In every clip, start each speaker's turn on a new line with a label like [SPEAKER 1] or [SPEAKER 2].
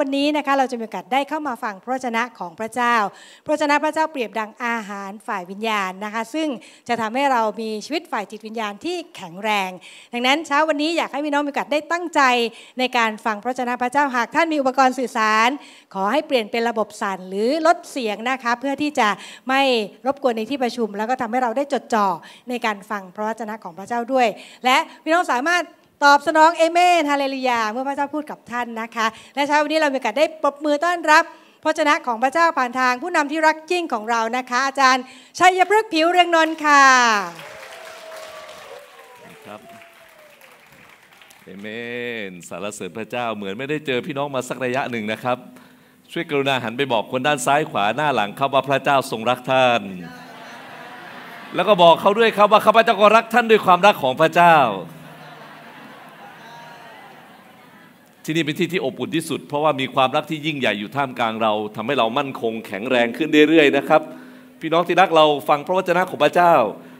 [SPEAKER 1] วันนี้นะคะเราจะมีโอกาสได้เข้ามาฟังพระชนะของพระเจ้าพระชนะพระเจ้าเปรียบดังอาหารฝ่ายวิญญาณนะคะ ซึ่งจะทำให้เรามีชีวิตฝ่ายจิตวิญญาณที่แข็งแรง ดังนั้นเช้าวันนี้อยากให้พี่น้องมีโอกาสได้ตั้งใจในการฟังพระชนะพระเจ้าหากท่านมีอุปกรณ์สื่อสาร ขอให้เปลี่ยนเป็นระบบสั่นหรือลดเสียงนะคะเพื่อที่จะไม่รบกวนในที่ประชุม แล้วก็ทำให้เราได้จดจ่อในการฟังพระชนะของพระเจ้าด้วย และพี่น้องสามารถตอบสนองเอเมนฮาเลลูยา เมื่อพระเจ้าพูดกับท่านนะคะและเช้าวันนี้เรามีโอกาสได้ปรบมือต้อนรับ พระชนะของพระเจ้าผ่านทางผู้นำที่รักยิ่งของเรานะคะ อาจารย์ชัยพฤกษ์ผิวเรืองนนท์ค่ะครับเอเมนสารเสริญพระเจ้าเหมือนไม่ได้เจอพี่น้องมาสักระยะหนึ่งนะครับ ช่วยกรุณาหันไปบอกคนด้านซ้ายขวาหน้าหลังครับว่าพระเจ้าทรงรักท่าน แล้วก็บอกเขาด้วยครับว่าข้าพเจ้าก็รักท่านด้วยความรักของพระเจ้าที่นี่เป็นที่ที่อบอุ่นที่สุดเพราะว่ามีความรักที่ยิ่งใหญ่อยู่ท่ามกลางเราทำให้เรามั่นคงแข็งแรงขึ้นเรื่อยๆนะครับ พี่น้องที่รักเราฟังพระวจนะของพระเจ้า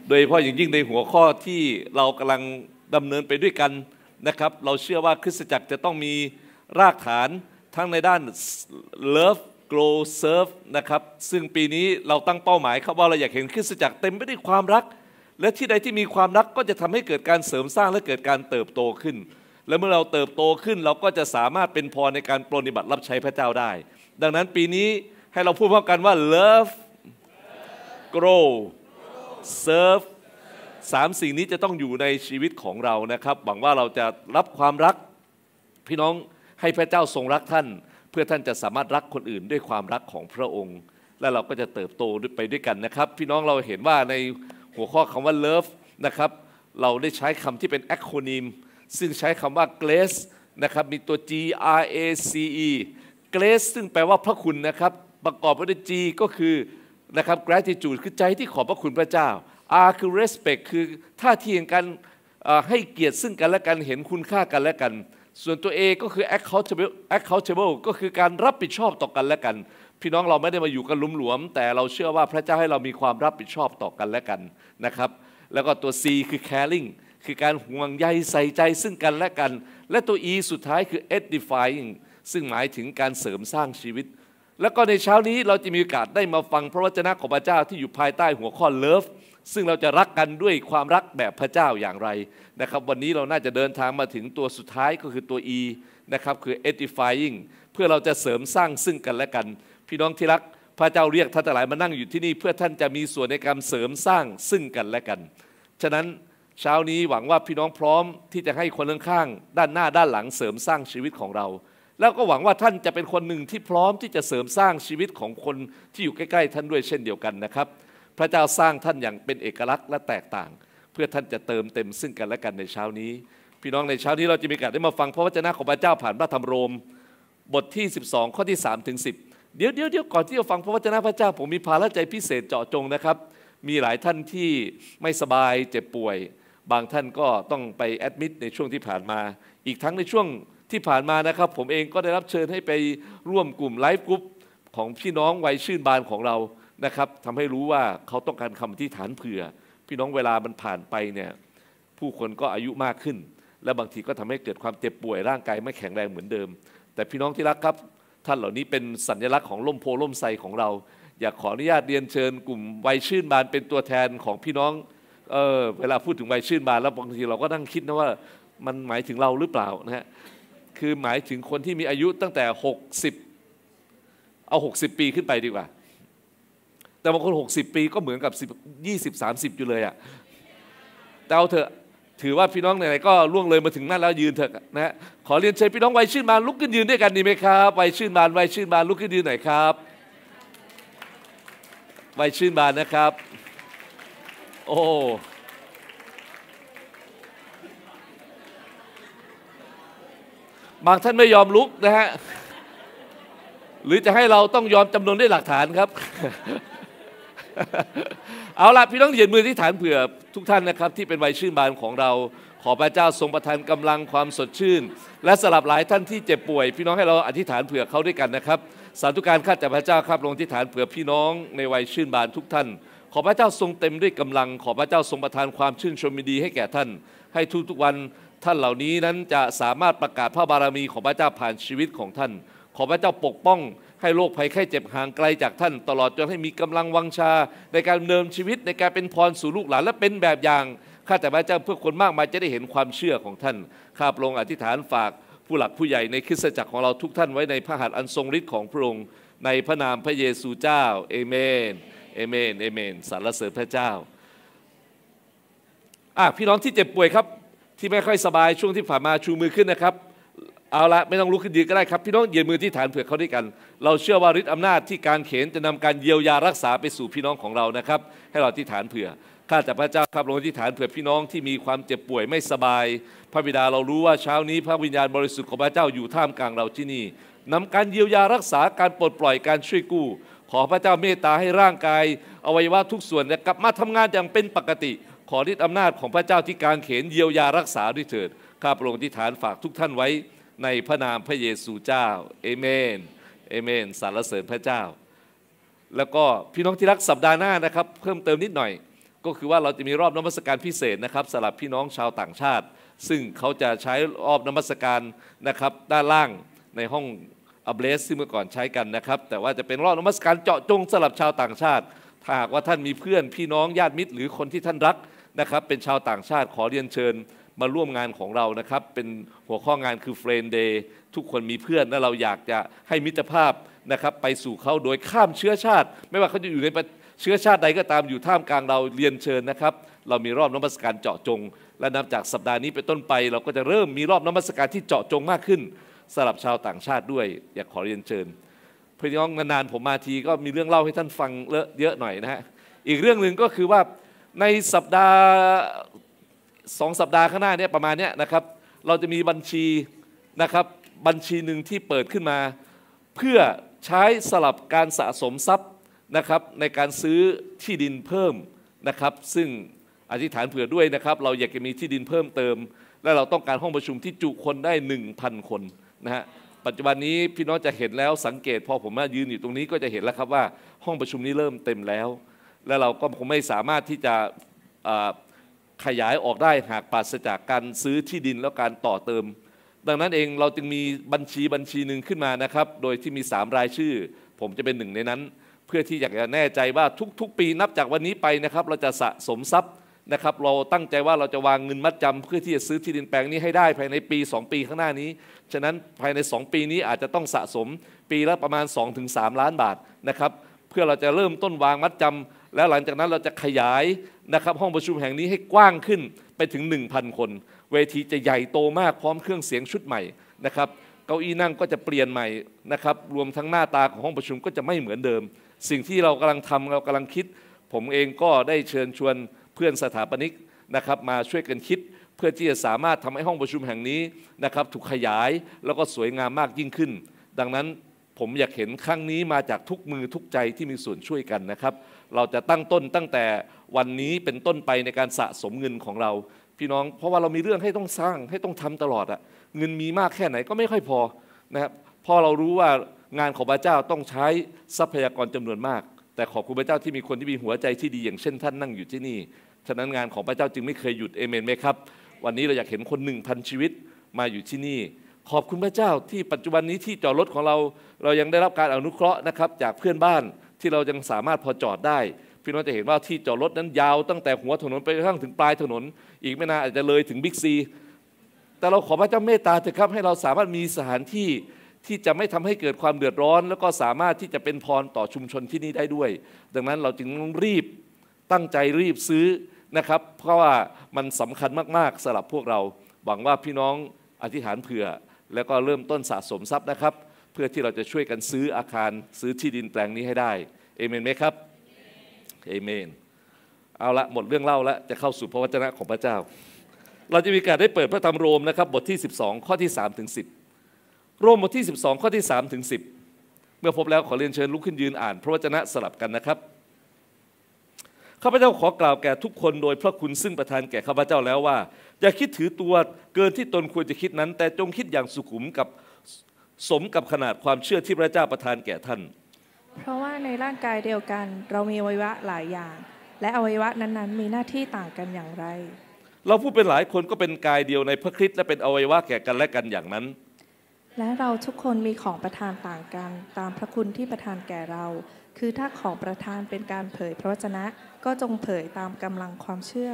[SPEAKER 1] โดยเฉพาะอย่างยิ่งในหัวข้อที่เรากำลังดำเนินไปด้วยกันนะครับเราเชื่อว่าคริสตจักรจะต้องมีรากฐานทั้งในด้าน love grow serve นะครับซึ่งปีนี้เราตั้งเป้าหมายครับว่าเราอยากเห็นคริสตจักรเต็มไปด้วยความรัก และที่ใดที่มีความรักก็จะทำให้เกิดการเสริมสร้างและเกิดการเติบโตขึ้นและเมื่อเราเติบโตขึ้น เราก็จะสามารถเป็นพรในการปรนิบัติรับใช้พระเจ้าได้ ดังนั้นปีนี้ให้เราพูดพร้อมกันว่า love grow serve สามสิ่งนี้จะต้องอยู่ในชีวิตของเรานะครับ หวังว่าเราจะรับความรัก พี่น้องให้พระเจ้าทรงรักท่าน เพื่อท่านจะสามารถรักคนอื่นด้วยความรักของพระองค์ และเราก็จะเติบโตไปด้วยกันนะครับ พี่น้องเราเห็นว่าในหัวข้อคำว่า love นะครับเราได้ใช้คำที่เป็นแอค o n น m มซึ่งใช้คำว่า grace นะครับ มีตัว G R A C E grace ซึ่งแปลว่าพระคุณนะครับ ประกอบไปด้วย G ก็คือนะครับ gratitude คือใจที่ขอบพระคุณพระเจ้า R คือ respect คือท่าทีงการให้เกียรติซึ่งกันและกัน เห็นคุณค่ากันและกัน ส่วนตัว A ก็คือ accountable accountable ก็คือการรับผิดชอบต่อกันและกัน พี่น้องเราไม่ได้มาอยู่กันลุมหลวม แต่เราเชื่อว่าพระเจ้าให้เรามีความรับผิดชอบต่อกันและกันนะครับแล้วก็ตัว C คือ caring คือการห่วงใยใส่ใจซึ่งกันและกัน และตัว E สุดท้ายคือ edifying ซึ่งหมายถึงการเสริมสร้างชีวิต แล้วก็ในเช้านี้เราจะมีโอกาสได้มาฟังพระวจนะของพระเจ้าที่อยู่ภายใต้หัวข้อ love ซึ่งเราจะรักกันด้วยความรักแบบพระเจ้าอย่างไรนะครับ วันนี้เราน่าจะเดินทางมาถึงตัวสุดท้ายก็คือตัว E นะครับคือ edifying เพื่อเราจะเสริมสร้างซึ่งกันและกัน พี่น้องที่รักพระเจ้าเรียกท่านหลายมานั่งอยู่ที่นี่เพื่อท่านจะมีส่วนในการเสริมสร้างซึ่งกันและกันฉะนั้นเช้านี้หวังว่าพี่น้องพร้อมที่จะให้คนข้าง ด้านหน้าด้านหลังเสริมสร้างชีวิตของเรา แล้วก็หวังว่าท่านจะเป็นคนหนึ่งที่พร้อมที่จะเสริมสร้างชีวิตของคนที่อยู่ใกล้ ๆ ท่านด้วยเช่นเดียวกันนะครับ พระเจ้าสร้างท่านอย่างเป็นเอกลักษณ์และแตกต่าง เพื่อท่านจะเติมเต็มซึ่งกันและกันในเช้านี้ พี่น้องในเช้านี้เราจะมีโอกาสได้มาฟังพระวจนะของพระเจ้าผ่านพระธรรมโรม บทที่ 12 ข้อที่3ถึง10 เดี๋ยวเดี๋ยวเดี๋ยวก่อนที่จะฟังพระวจนะพระเจ้าผมมีภาระใจพิเศษเจาะจงนะครับ มีหลายท่านที่ไม่สบายเจ็บป่วยบางท่านก็ต้องไปแอดมิดในช่วงที่ผ่านมา อีกทั้งในช่วงที่ผ่านมานะครับ ผมเองก็ได้รับเชิญให้ไปร่วมกลุ่มไลฟ์กรุ๊ปของพี่น้องวัยชื่นบานของเรา นะครับทำให้รู้ว่าเขาต้องการคำที่ฐานเผื่อ พี่น้องเวลามันผ่านไปเนี่ยผู้คนก็อายุมากขึ้น และบางทีก็ทำให้เกิดความเจ็บป่วยร่างกายไม่แข็งแรงเหมือนเดิม แต่พี่น้องที่รักครับท่านเหล่านี้เป็นสัญลักษณ์ของล่มโพล่มไทรของเรา อยากขออนุญาตเรียนเชิญ กลุ่มวัยชื่นบานเป็นตัวแทนของพี่น้องเออเวลาพูดถึงใบชื่นบานแล้วบางทีเราก็ตัองคิดนะว่ามันหมายถึงเราหรือเปล่านะฮะคือหมายถึงคนที่มีอายุตั้งแต่ 60 เอา 60 ปีขึ้นไปดีกว่า แต่บางคน 60 ปีก็เหมือนกับ 20 30 อยู่เลยอะ่ะแต่เอาเถอะถือว่าพี่น้องไหนๆก็ล่วงเลยมาถึงนั่นแล้วยืนเถอะนะขอเรียนเชิญพี่น้องไวชื่นมาลุกขึ้นยืนด้วยกันดีไหมครับไวชื่นมาไวชื่นมาลุกขึ้นยืนหน่อยครับไวชื่นมานะครับโอ้บางท่านไม่ยอมลุกนะฮะ หรือจะให้เราต้องยอมจำนวนด้วยหลักฐานครับ เอาละพี่น้องเหยียดมือที่ฐานเผื่อทุกท่านนะครับ ที่เป็นวัยชื่นบานของเรา ขอพระเจ้าทรงประทานกำลังความสดชื่น และสลับหลายท่านที่เจ็บป่วย พี่น้องให้เราอธิษฐานเผื่อเขาด้วยกันนะครับ สาธุการข้าแต่พระเจ้าครับลงที่ฐานเผื่อพี่น้อง ในวัยชื่นบานทุกท่านขอพระเจ้าทรงเต็มด้วยกำลังขอพระเจ้าทรงประทานความชื่นชมยินดีให้แก่ท่าน ให้ทุกๆวันท่านเหล่านี้นั้นจะสามารถประกาศพระบารมีของพระเจ้าผ่านชีวิตของท่าน ขอพระเจ้าปกป้องให้โรคภัยไข้เจ็บห่างไกลจากท่านตลอดจนให้มีกำลังวังชาในการเนิมชีวิตในการเป็นพรสู่ลูกหลานและเป็นแบบอย่างข้าแต่พระเจ้าเพื่อคนมากมายจะได้เห็นความเชื่อของท่าน ข้าพระองค์อธิษฐานฝากผู้หลักผู้ใหญ่ในคริสตจักรของเราทุกท่านไว้ในพระหัตถ์อันทรงฤทธิ์ของพระองค์ในพระนามพระเยซูเจ้าเอเมนเอเมนเอเมนสรรเสริญพระเจ้าอ่ะพี่น้องที่เจ็บป่วยครับ ที่ไม่ค่อยสบายช่วงที่ผ่านมาชูมือขึ้นนะครับ เอาละไม่ต้องลุกขึ้นดีก็ได้ครับ พี่น้องเหยียดมือที่ฐานเผื่อเขาด้วยกัน เราเชื่อว่าฤทธิ์อำนาจที่การเข็นจะนำการเยียวยารักษาไปสู่พี่น้องของเรานะครับ ให้เราที่ฐานเผื่อข้าแต่พระเจ้าครับลงที่ฐานเผื่อพี่น้องที่มีความเจ็บป่วยไม่สบาย พระบิดาเรารู้ว่าเช้านี้ พระวิญญาณบริสุทธิ์ของพระเจ้าอยู่ท่ามกลางเราที่นี่นำการเยียวยารักษาการปลดปล่อยการช่วยกู้ขอพระเจ้าเมตตาให้ร่างกายอวัยวะทุกส่วนกลับมาทำงานอย่างเป็นปกติขอฤทธิอำนาจของพระเจ้าที่การเขนเยียวยารักษาด้วยเถิด ข้าพระองค์ที่ฐานฝากทุกท่านไว้ในพระนามพระเยซูเจ้าเอเมนเอเมนสรรเสริญพระเจ้า แล้วก็พี่น้องที่รักสัปดาห์หน้านะครับ เพิ่มเติมนิดหน่อย ก็คือว่าเราจะมีรอบนมัสการพิเศษนะครับสำหรับพี่น้องชาวต่างชาติ ซึ่งเขาจะใช้รอบนมัสการนะครับด้านล่างในห้องอเบสซึ่งเมื่อก่อนใช้กันนะครับ แต่ว่าจะเป็นรอบนมัสการเจาะจงสำหรับชาวต่างชาติ ถ้าหากว่าท่านมีเพื่อน พี่น้องญาติมิตรหรือคนที่ท่านรักนะครับเป็นชาวต่างชาติขอเรียนเชิญ มาร่วมงานของเรานะครับ เป็นหัวข้องานคือเฟรนเดย์ทุกคนมีเพื่อนและเราอยากจะ ให้มิตรภาพนะครับไปสู่เขาโดยข้ามเชื้อชาติ ไม่ว่าเขาจะอยู่ในเชื้อชาติใดก็ตามอยู่ท่ามกลางเราเรียนเชิญนะครับเรามีรอบนมัสการเจาะจง และนับจากสัปดาห์นี้เป็นต้นไป เราก็จะเริ่มมีรอบนมัสการที่เจาะจงมากขึ้นสำหรับชาวต่างชาติด้วย อยากขอเรียนเชิญพี่น้องนานๆผมมาที ก็มีเรื่องเล่าให้ท่านฟังเอะเยอะหน่อยนะฮะอีกเรื่องหนึ่งก็คือว่าในสัปดาห์สองสัปดาห์ข้างหน้านี้ประมาณนี้นะครับ เราจะมีบัญชีนะครับ บัญชีหนึ่งที่เปิดขึ้นมา เพื่อใช้สลับการสะสมทรัพย์นะครับ ในการซื้อที่ดินเพิ่มนะครับซึ่งอธิษฐานเผื่อด้วยนะครับเราอยากจะมีที่ดินเพิ่มเติม และเราต้องการห้องประชุมที่จุคนได้1,000คนนะฮะปัจจุบันนี้พี่น้องจะเห็นแล้วสังเกต พอผมมายืนอยู่ตรงนี้ก็จะเห็นแล้วครับว่า ห้องประชุมนี้เริ่มเต็มแล้ว และเราก็คงไม่สามารถที่จะขยายออกได้หากปราศจากการซื้อที่ดินแล้วการต่อเติม ดังนั้นเองเราจึงมีบัญชีบัญชีหนึ่งขึ้นมานะครับโดยที่มี 3 รายชื่อ ผมจะเป็นหนึ่งในนั้น เพื่อที่อยากจะแน่ใจว่าทุก ๆ ปีนับจากวันนี้ไปนะครับเราจะสะสมทรัพย์นะครับเราตั้งใจว่าเราจะวางเงินมัดจำเพื่อที่จะซื้อที่ดินแปลงนี้ให้ได้ภายในปี 2 ปีข้างหน้านี้ฉะนั้นภายใน 2 ปีนี้อาจจะต้องสะสมปีละประมาณ 2-3 ล้านบาทนะครับเพื่อเราจะเริ่มต้นวางมัดจำ แล้วหลังจากนั้นเราจะขยายนะครับ ห้องประชุมแห่งนี้ให้กว้างขึ้นไปถึง 1,000 คน เวทีจะใหญ่โตมากพร้อมเครื่องเสียงชุดใหม่นะครับเก้าอี้นั่งก็จะเปลี่ยนใหม่นะครับรวมทั้งหน้าตาของห้องประชุมก็จะไม่เหมือนเดิม สิ่งที่เรากำลังทำเรากำลังคิด ผมเองก็ได้เชิญชวนเพื่อนสถาปนิกนะครับมาช่วยกันคิด เพื่อที่จะสามารถทำให้ห้องประชุมแห่งนี้นะครับถูกขยายแล้วก็สวยงามมากยิ่งขึ้น ดังนั้นผมอยากเห็นครั้งนี้มาจากทุกมือทุกใจที่มีส่วนช่วยกันนะครับเราจะตั้งต้นตั้งแต่วันนี้เป็นต้นไปในการสะสมเงินของเรา พี่น้องเพราะว่าเรามีเรื่องให้ต้องสร้างให้ต้องทำตลอดอะเงินมีมากแค่ไหนก็ไม่ค่อยพอนะครับพอเรารู้ว่างานของพระเจ้าต้องใช้ทรัพยากรจำนวนมากแต่ขอบคุณพระเจ้าที่มีคนที่มีหัวใจที่ดีอย่างเช่นท่านนั่งอยู่ที่นี่ฉะนั้นงานของพระเจ้าจึงไม่เคยหยุดเอเมนไหมครับ วันนี้เราอยากเห็นคนหนึ่งพันชีวิตมาอยู่ที่นี่ ขอบคุณพระเจ้าที่ปัจจุบันนี้ที่จอดรถของเรา เรายังได้รับการอนุเคราะห์นะครับจากเพื่อนบ้านที่เรายังสามารถพอจอดได้ พี่น้องจะเห็นว่าที่จอดรถนั้นยาวตั้งแต่หัวถนนไปกระทั่งถึงปลายถนน อีกไม่นานอาจจะเลยถึงบิ๊กซีแต่เราขอพระเจ้าเมตตาเถอะครับ ให้เราสามารถมีสถานที่ที่จะไม่ทำให้เกิดความเดือดร้อน แล้วก็สามารถที่จะเป็นพรต่อชุมชนที่นี่ได้ด้วย ดังนั้นเราจึงต้องรีบตั้งใจรีบซื้อนะครับ เพราะว่ามันสำคัญมากๆสำหรับพวกเรา หวังว่าพี่น้องอธิษฐานเผื่อ แล้วก็เริ่มต้นสะสมทรัพย์นะครับ เพื่อที่เราจะช่วยกันซื้ออาคารซื้อที่ดินแปลงนี้ให้ได้เอเมนไหมครับเอเมนเอาละหมดเรื่องเล่าแล้วจะเข้าสู่พระวจนะของพระเจ้า เราจะมีการได้เปิดพระธรรมโรมนะครับบทที่ 12 ข้อที่3ถึง10โรมบทที่ 12 ข้อที่3ถึง10 เมื่อพบแล้ว ขอเรียนเชิญลุกขึ้นยืนอ่าน พระวจนะสลับกันนะครับข้าพเจ้าขอกล่าวแก่ทุกคน โดยพระคุณซึ่งประทานแก่ข้าพเจ้าแล้วว่า อย่าคิดถือตัวเกินที่ตนควรจะคิดนั้น แต่จงคิดอย่างสุขุมกับสมกับขนาดความเชื่อที่พระเจ้าประทานแก่ท่าน เพราะว่าในร่างกายเดียวกัน เรามีอวัยวะหลายอย่าง และอวัยวะนั้นๆ มีหน้าที่ต่างกันอย่างไร เราผู้เป็นหลายคนก็เป็นกายเดียวในพระคริสต์และเป็นอวัยวะแก่กันและกันอย่างนั้นและเราทุกคนมีของประทานต่างกัน ตามพระคุณที่ประทานแก่เรา คือถ้าของประทานเป็นการเผยพระวจนะ ก็จงเผยตามกำลังความเชื่อ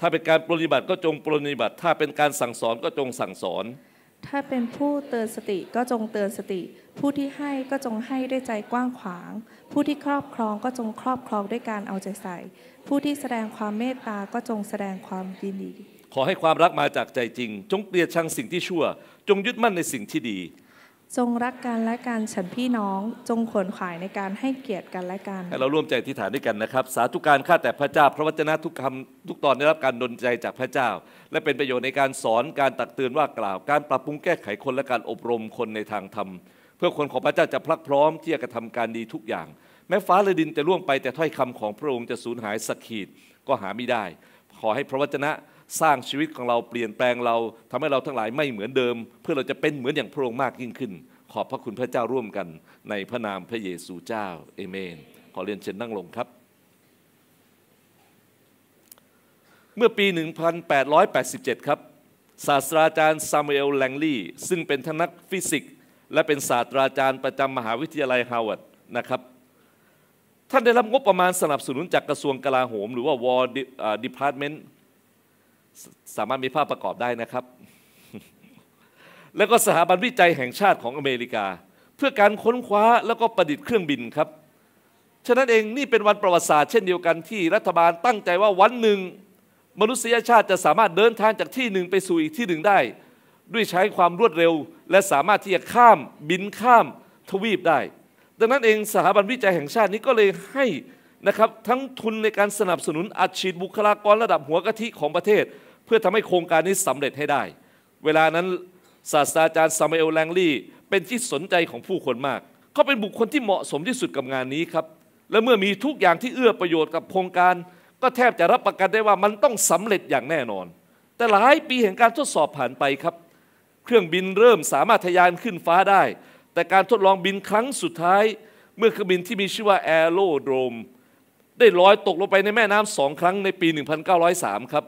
[SPEAKER 1] ถ้าเป็นการปรนิบัติก็จงปรนิบัติ ถ้าเป็นการสั่งสอนก็จงสั่งสอน ถ้าเป็นผู้เตือนสติก็จงเตือนสติ ผู้ที่ให้ก็จงให้ด้วยใจกว้างขวาง ผู้ที่ครอบครองก็จงครอบครองด้วยการเอาใจใส่ ผู้ที่แสดงความเมตตา ก็จงแสดงความยินดีขอให้ความรักมาจากใจจริง จงเกลียดชังสิ่งที่ชั่ว จงยึดมั่นในสิ่งที่ดี จงรักกันและกันฉันพี่น้องจงขวนขวายในการให้เกียรติกันและกันให้เราร่วมใจที่ฐานด้วยกันนะครับสาธุการข้าแต่พระเจ้า พระวจนะทุกคำทุกตอนได้รับการดลใจจากพระเจ้า และเป็นประโยชน์ในการสอนการตักเตือนว่ากล่าว การปรับปรุงแก้ไขคนและการอบรมคนในทางธรรม เพื่อคนของพระเจ้าจะพลักพร้อมที่จะกระทำการดีทุกอย่าง แม้ฟ้าและดินจะล่วงไปแต่ถ้อยคำของพระองค์จะสูญหายสักขีดก็หาไม่ได้ขอให้พระวจนะสร้างชีวิตของเราเปลี่ยนแปลงเราทำให้เราทั้งหลายไม่เหมือนเดิม เพื่อเราจะเป็นเหมือนอย่างพระองค์มากยิ่งขึ้น ขอบพระคุณพระเจ้าร่วมกันในพระนามพระเยซูเจ้า เอเมน ขอเรียนเชิญนั่งลงครับ เมื่อปี 1887 ครับศาสตราจารย์ซามูเอลแลงลี่ซึ่งเป็นทนักฟิสิกส์และเป็นศาสตราจารย์ประจำมหาวิทยาลัยฮาวาดนะครับ ท่านได้รับงบประมาณสนับสนุนจากกระทรวงกลาโหม หรือว่า War Department สามารถมีภาพประกอบได้นะครับ แล้วก็สถาบันวิจัยแห่งชาติของอเมริกา เพื่อการค้นคว้าแล้วก็ประดิษฐ์เครื่องบินครับ ฉะนั้นเองนี่เป็นวันประวัติศาสตร์ เช่นเดียวกันที่ รัฐบาลตั้งใจว่าวันหนึ่ง มนุษยชาติจะสามารถเดินทางจากที่หนึ่ง ไปสู่อีกที่หนึ่งได้ด้วยใช้ความรวดเร็ว และสามารถที่จะข้าม บินข้าม ทวีปได้ ดังนั้นเองสถาบันวิจัยแห่งชาตินี้ก็เลยให้นะครับทั้งทุนในการสนับสนุนอัดฉีดบุคลากรระดับหัวกะทิของประเทศ เพื่อทำให้โครงการนี้สำเร็จให้ได้ เวลานั้นศาสตราจารย์ซามิเอลแลงลี่เป็นที่สนใจของผู้คนมาก เขาเป็นบุคคลที่เหมาะสมที่สุดกับงานนี้ครับและเมื่อมีทุกอย่างที่เอื้อประโยชน์กับโครงการ ก็แทบจะรับประกันได้ว่ามันต้องสำเร็จอย่างแน่นอน แต่หลายปีแห่งการทดสอบผ่านไปครับ เครื่องบินเริ่มสามารถทะยานขึ้นฟ้าได้ แต่การทดลองบินครั้งสุดท้าย เมื่อเครื่องบินที่มีชื่อว่าแอโรโดรมได้ลอยตกลงไปในแม่น้ำสองครั้งในปี 1903 ครับ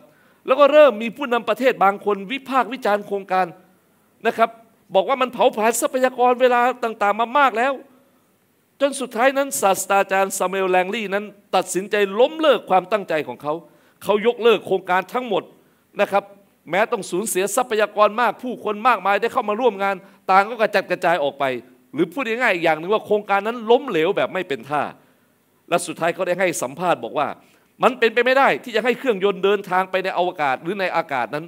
[SPEAKER 1] แล้วก็เริ่มมีผู้นำประเทศบางคนวิพากษ์วิจารณ์โครงการ นะครับ บอกว่ามันเผาผลาญทรัพยากรเวลาต่างๆมามากแล้ว จนสุดท้ายนั้นศาสตราจารย์ซามูเอลแลงลี่นั้นตัดสินใจล้มเลิกความตั้งใจของเขา เขายกเลิกโครงการทั้งหมดนะครับแม้ต้องสูญเสียทรัพยากรมากผู้คนมากมายได้เข้ามาร่วมงาน ต่างก็กระจัดกระจายออกไป หรือพูดง่ายๆออย่างหนึ่งว่าโครงการนั้นล้มเหลวแบบไม่เป็นท่าและสุดท้ายเขาได้ให้สัมภาษณ์บอกว่า มันเป็นไปไม่ได้ ที่จะให้เครื่องยนต์เดินทางไปในอวกาศหรือในอากาศนั้น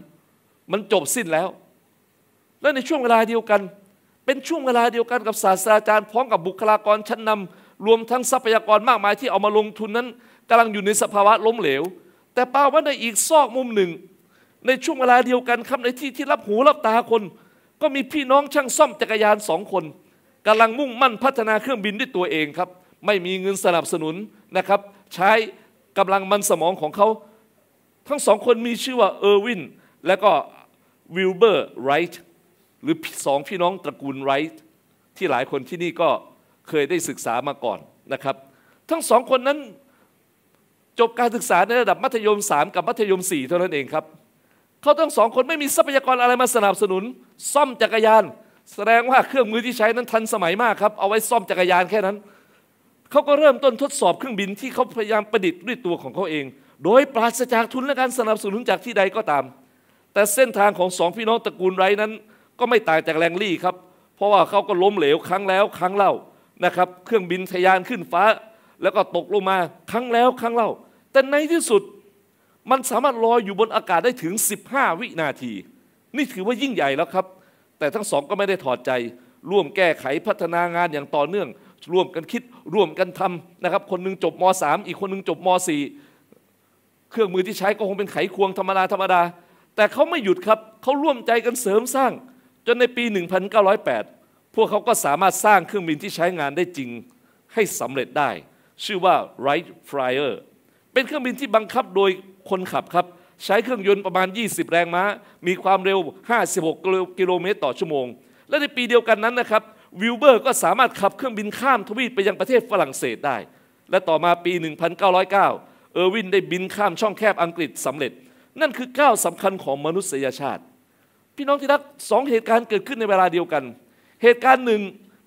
[SPEAKER 1] มันจบสิ้นแล้ว และในช่วงเวลาเดียวกัน เป็นช่วงเวลาเดียวกันกับศาสตราจารย์ พร้อมกับบุคลากรชั้นนำ รวมทั้งทรัพยากรมากมายที่เอามาลงทุนนั้นกำลังอยู่ในสภาวะล้มเหลว แต่ป้าว่าในอีกซอกมุมหนึ่ง ในช่วงเวลาเดียวกันครับในที่ที่รับหูรับตาคน ก็มีพี่น้องช่างซ่อมจักรยานสองคน กำลังมุ่งมั่นพัฒนาเครื่องบินด้วยตัวเองครับไม่มีเงินสนับสนุนนะครับใช้กำลังมันสมองของเขาทั้งสองคนมีชื่อว่าเออร์วินและก็วิลเบอร์ไรท์หรือสองพี่น้องตระกูลไรท์ที่หลายคนที่นี่ก็เคยได้ศึกษามาก่อนนะครับ ทั้งสองคนนั้นจบการศึกษา ในระดับมัธยม3กับมัธยม 4 เท่านั้นเองครับเขาทั้งสองคนไม่มีทรัพยากรอะไรมาสนับสนุน ซ่อมจักรยาน แสดงว่าเครื่องมือที่ใช้นั้นทันสมัยมากครับ เอาไว้ซ่อมจักรยานแค่นั้นเขาก็เริ่มต้นทดสอบเครื่องบินที่เขาพยายามประดิษฐ์ด้วยตัวของเขาเอง โดยปราศจากทุนและการสนับสนุนจากที่ใดก็ตาม แต่เส้นทางของสองพี่น้องตระกูลไรนั้น ก็ไม่ต่างจากแรงลี่ครับ เพราะว่าเขาก็ล้มเหลวครั้งแล้วครั้งเล่านะครับ เครื่องบินทะยานขึ้นฟ้า แล้วก็ตกลงมาครั้งแล้วครั้งเล่าแต่ในที่สุดมันสามารถลอยอยู่บนอากาศได้ถึง 15 วินาที นี่ถือว่ายิ่งใหญ่แล้วครับแต่ทั้งสองก็ไม่ได้ถอดใจ ร่วมแก้ไขพัฒนางานอย่างต่อเนื่องร่วมกันคิดร่วมกันทำนะครับ คนนึงจบม .3 อีกคนนึงจบม .4 เครื่องมือที่ใช้ก็คงเป็นไขควงธรรมดาธรรมดา แต่เขาไม่หยุดครับเขาร่วมใจกันเสริมสร้างจนในปี 1908 พวกเขาก็สามารถสร้างเครื่องบินที่ใช้งานได้จริง ให้สำเร็จได้ ชื่อว่า Wright Flyer เป็นเครื่องบินที่บังคับโดยคนขับครับใช้เครื่องยนต์ประมาณ 20 แรงม้ามีความเร็ว 56 กิโลเมตรต่อชั่วโมง และในปีเดียวกันนั้นนะครับวิลเบอร์ก็สามารถขับเครื่องบินข้ามทวีปไปยังประเทศฝรั่งเศสได้ และต่อมาปี 1909 เออร์วินได้บินข้ามช่องแคบอังกฤษสำเร็จ นั่นคือก้าวสำคัญของมนุษยชาติ พี่น้องที่รักสองเหตุการณ์เกิดขึ้นในเวลาเดียวกัน เหตุการณ์หนึ่ง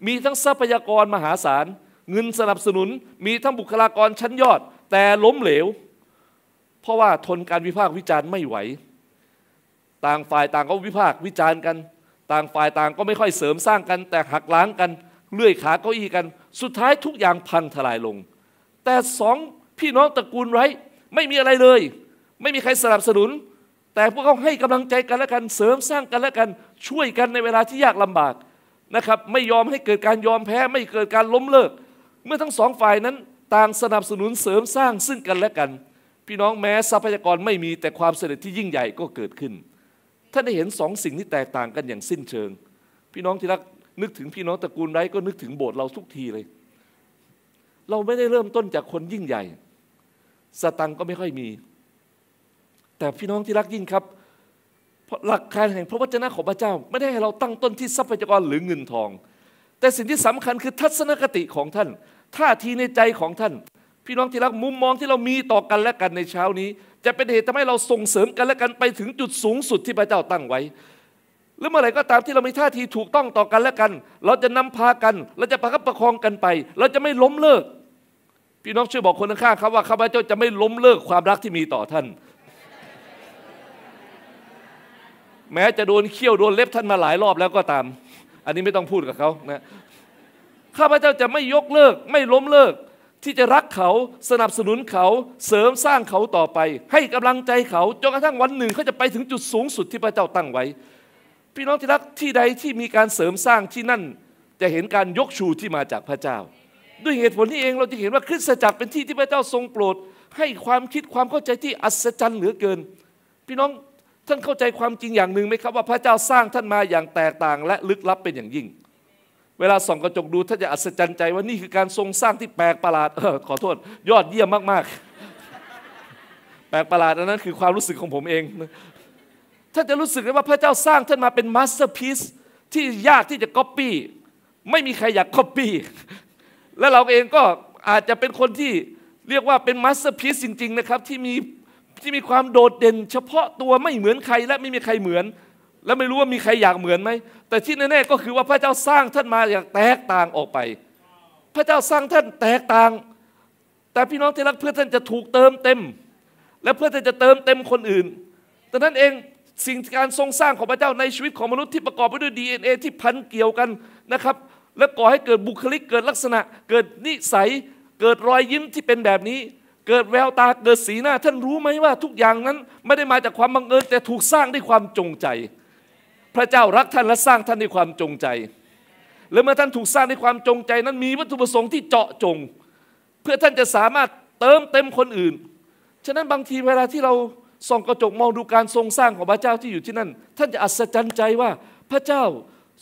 [SPEAKER 1] มีทั้งทรัพยากรมหาศาล เงินสนับสนุน มีทั้งบุคลากรชั้นยอด แต่ล้มเหลว เพราะว่าทนการวิพากษ์วิจารณ์ไม่ไหว ต่างฝ่ายต่างก็วิพากษ์วิจารณ์กันต่างฝ่ายต่างก็ไม่ค่อยเสริมสร้างกัน แต่หักล้างกันเลื่อยขาเก้าอี้กัน สุดท้ายทุกอย่างพังทลายลง แต่สองพี่น้องตระกูลไรไม่มีอะไรเลย ไม่มีใครสนับสนุน แต่พวกเขาให้กำลังใจกันและกัน เสริมสร้างกันและกันช่วยกันในเวลาที่ยากลำบากนะครับไม่ยอมให้เกิดการยอมแพ้ไม่เกิดการล้มเลิกเมื่อทั้งสองฝ่ายนั้นต่างสนับสนุนเสริมสร้างซึ่งกันและกัน พี่น้องแม้ทรัพยากรไม่มีแต่ความสำเร็จที่ยิ่งใหญ่ก็เกิดขึ้นท่านได้เห็นสองสิ่งที่แตกต่างกันอย่างสิ้นเชิง พี่น้องที่รักนึกถึงพี่น้องตระกูลไรก็นึกถึงโบสถ์เราทุกทีเลย เราไม่ได้เริ่มต้นจากคนยิ่งใหญ่ สตังก็ไม่ค่อยมี แต่พี่น้องที่รักยิ่งครับหลักการแห่งพระวจนะของพระเจ้าไม่ได้ให้เราตั้งต้นที่ทรัพยากรหรือเงินทอง แต่สิ่งที่สำคัญคือทัศนคติของท่าน ท่าทีในใจของท่าน พี่น้องที่รักมุมมองที่เรามีต่อกันและกันในเช้านี้จะเป็นเหตุทำให้เราส่งเสริมกันและกันไปถึงจุดสูงสุดที่พระเจ้าตั้งไว้หรือเมื่อไหร่ก็ตามที่เรามีท่าทีถูกต้องต่อกันและกัน เราจะนำพากัน เราจะประคับประคองกันไป เราจะไม่ล้มเลิก พี่น้องช่วยบอกคนข้างๆครับว่าข้าพเจ้าจะไม่ล้มเลิกความรักที่มีต่อท่าน แม้จะโดนเขี้ยวโดนเล็บท่านมาหลายรอบแล้วก็ตาม อันนี้ไม่ต้องพูดกับเขานะ ข้าพเจ้าจะไม่ยกเลิก ไม่ล้มเลิกที่จะรักเขาสนับสนุนเขาเสริมสร้างเขาต่อไป ให้กำลังใจเขาจนกระทั่งวันหนึ่งเขาจะไปถึงจุดสูงสุดที่พระเจ้าตั้งไว้ พี่น้องที่รักที่ใดที่มีการเสริมสร้างที่นั่นจะเห็นการยกชูที่มาจากพระเจ้า ด้วยเหตุผลนี้เองเราจะเห็นว่าคริสตจักรเป็นที่ที่พระเจ้าทรงโปรด ให้ความคิดความเข้าใจที่อัศจรรย์เหลือเกิน พี่น้องท่านเข้าใจความจริงอย่างหนึ่งไหมครับว่าพระเจ้าสร้างท่านมาอย่างแตกต่างและลึกลับเป็นอย่างยิ่งเวลาส่องกระจกดูท่านจะอัศจรรย์ใจว่านี่คือการทรงสร้างที่แปลกประหลาดออขอโทษยอดเยี่ยมมากๆ แปลกประหลาดอันนั้นคือความรู้สึกของผมเองท่านจะรู้สึกได้ว่าพระเจ้าสร้างท่านมาเป็นมาสเตอร์พีซที่ยากที่จะก๊อปปี้ไม่มีใครอยากก๊อปปี้และเราเองก็อาจจะเป็นคนที่เรียกว่าเป็นมาสเตอร์พีซจริงๆนะครับที่มีที่มีความโดดเด่นเฉพาะตัวไม่เหมือนใคร และไม่มีใครเหมือนแล้วไม่รู้ว่ามีใครอยากเหมือนไหม แต่ที่แน่ๆก็คือว่าพระเจ้าสร้างท่านมาอย่างแตกต่างออกไป พระเจ้าสร้างท่านแตกต่าง แต่พี่น้องที่รักเพื่อท่านจะถูกเติมเต็ม และเพื่อท่านจะเติมเต็มคนอื่น แต่นั้นเองสิ่งการทรงสร้างของพระเจ้าในชีวิตของมนุษย์ที่ประกอบไปด้วย DNA ที่พันเกี่ยวกันนะครับ และก่อให้เกิดบุคลิกเกิดลักษณะเกิดนิสัยเกิดรอยยิ้มที่เป็นแบบนี้ เกิดแววตาเกิดสีหน้า ท่านรู้ไหมว่า ทุกอย่างนั้นไม่ได้มาจากความบังเอิญแต่ถูกสร้างด้วยความจงใจพระเจ้ารักท่านและสร้างท่านด้วยความจงใจ และเมื่อท่านถูกสร้างด้วยความจงใจ นั้น มีวัตถุประสงค์ที่เจาะจง เพื่อท่านจะสามารถเติมเต็มคนอื่น ฉะนั้นบางทีเวลาที่เราส่องกระจกมองดูการทรงสร้างของพระเจ้าที่อยู่ที่นั่น ท่านจะอัศจรรย์ใจว่าพระเจ้า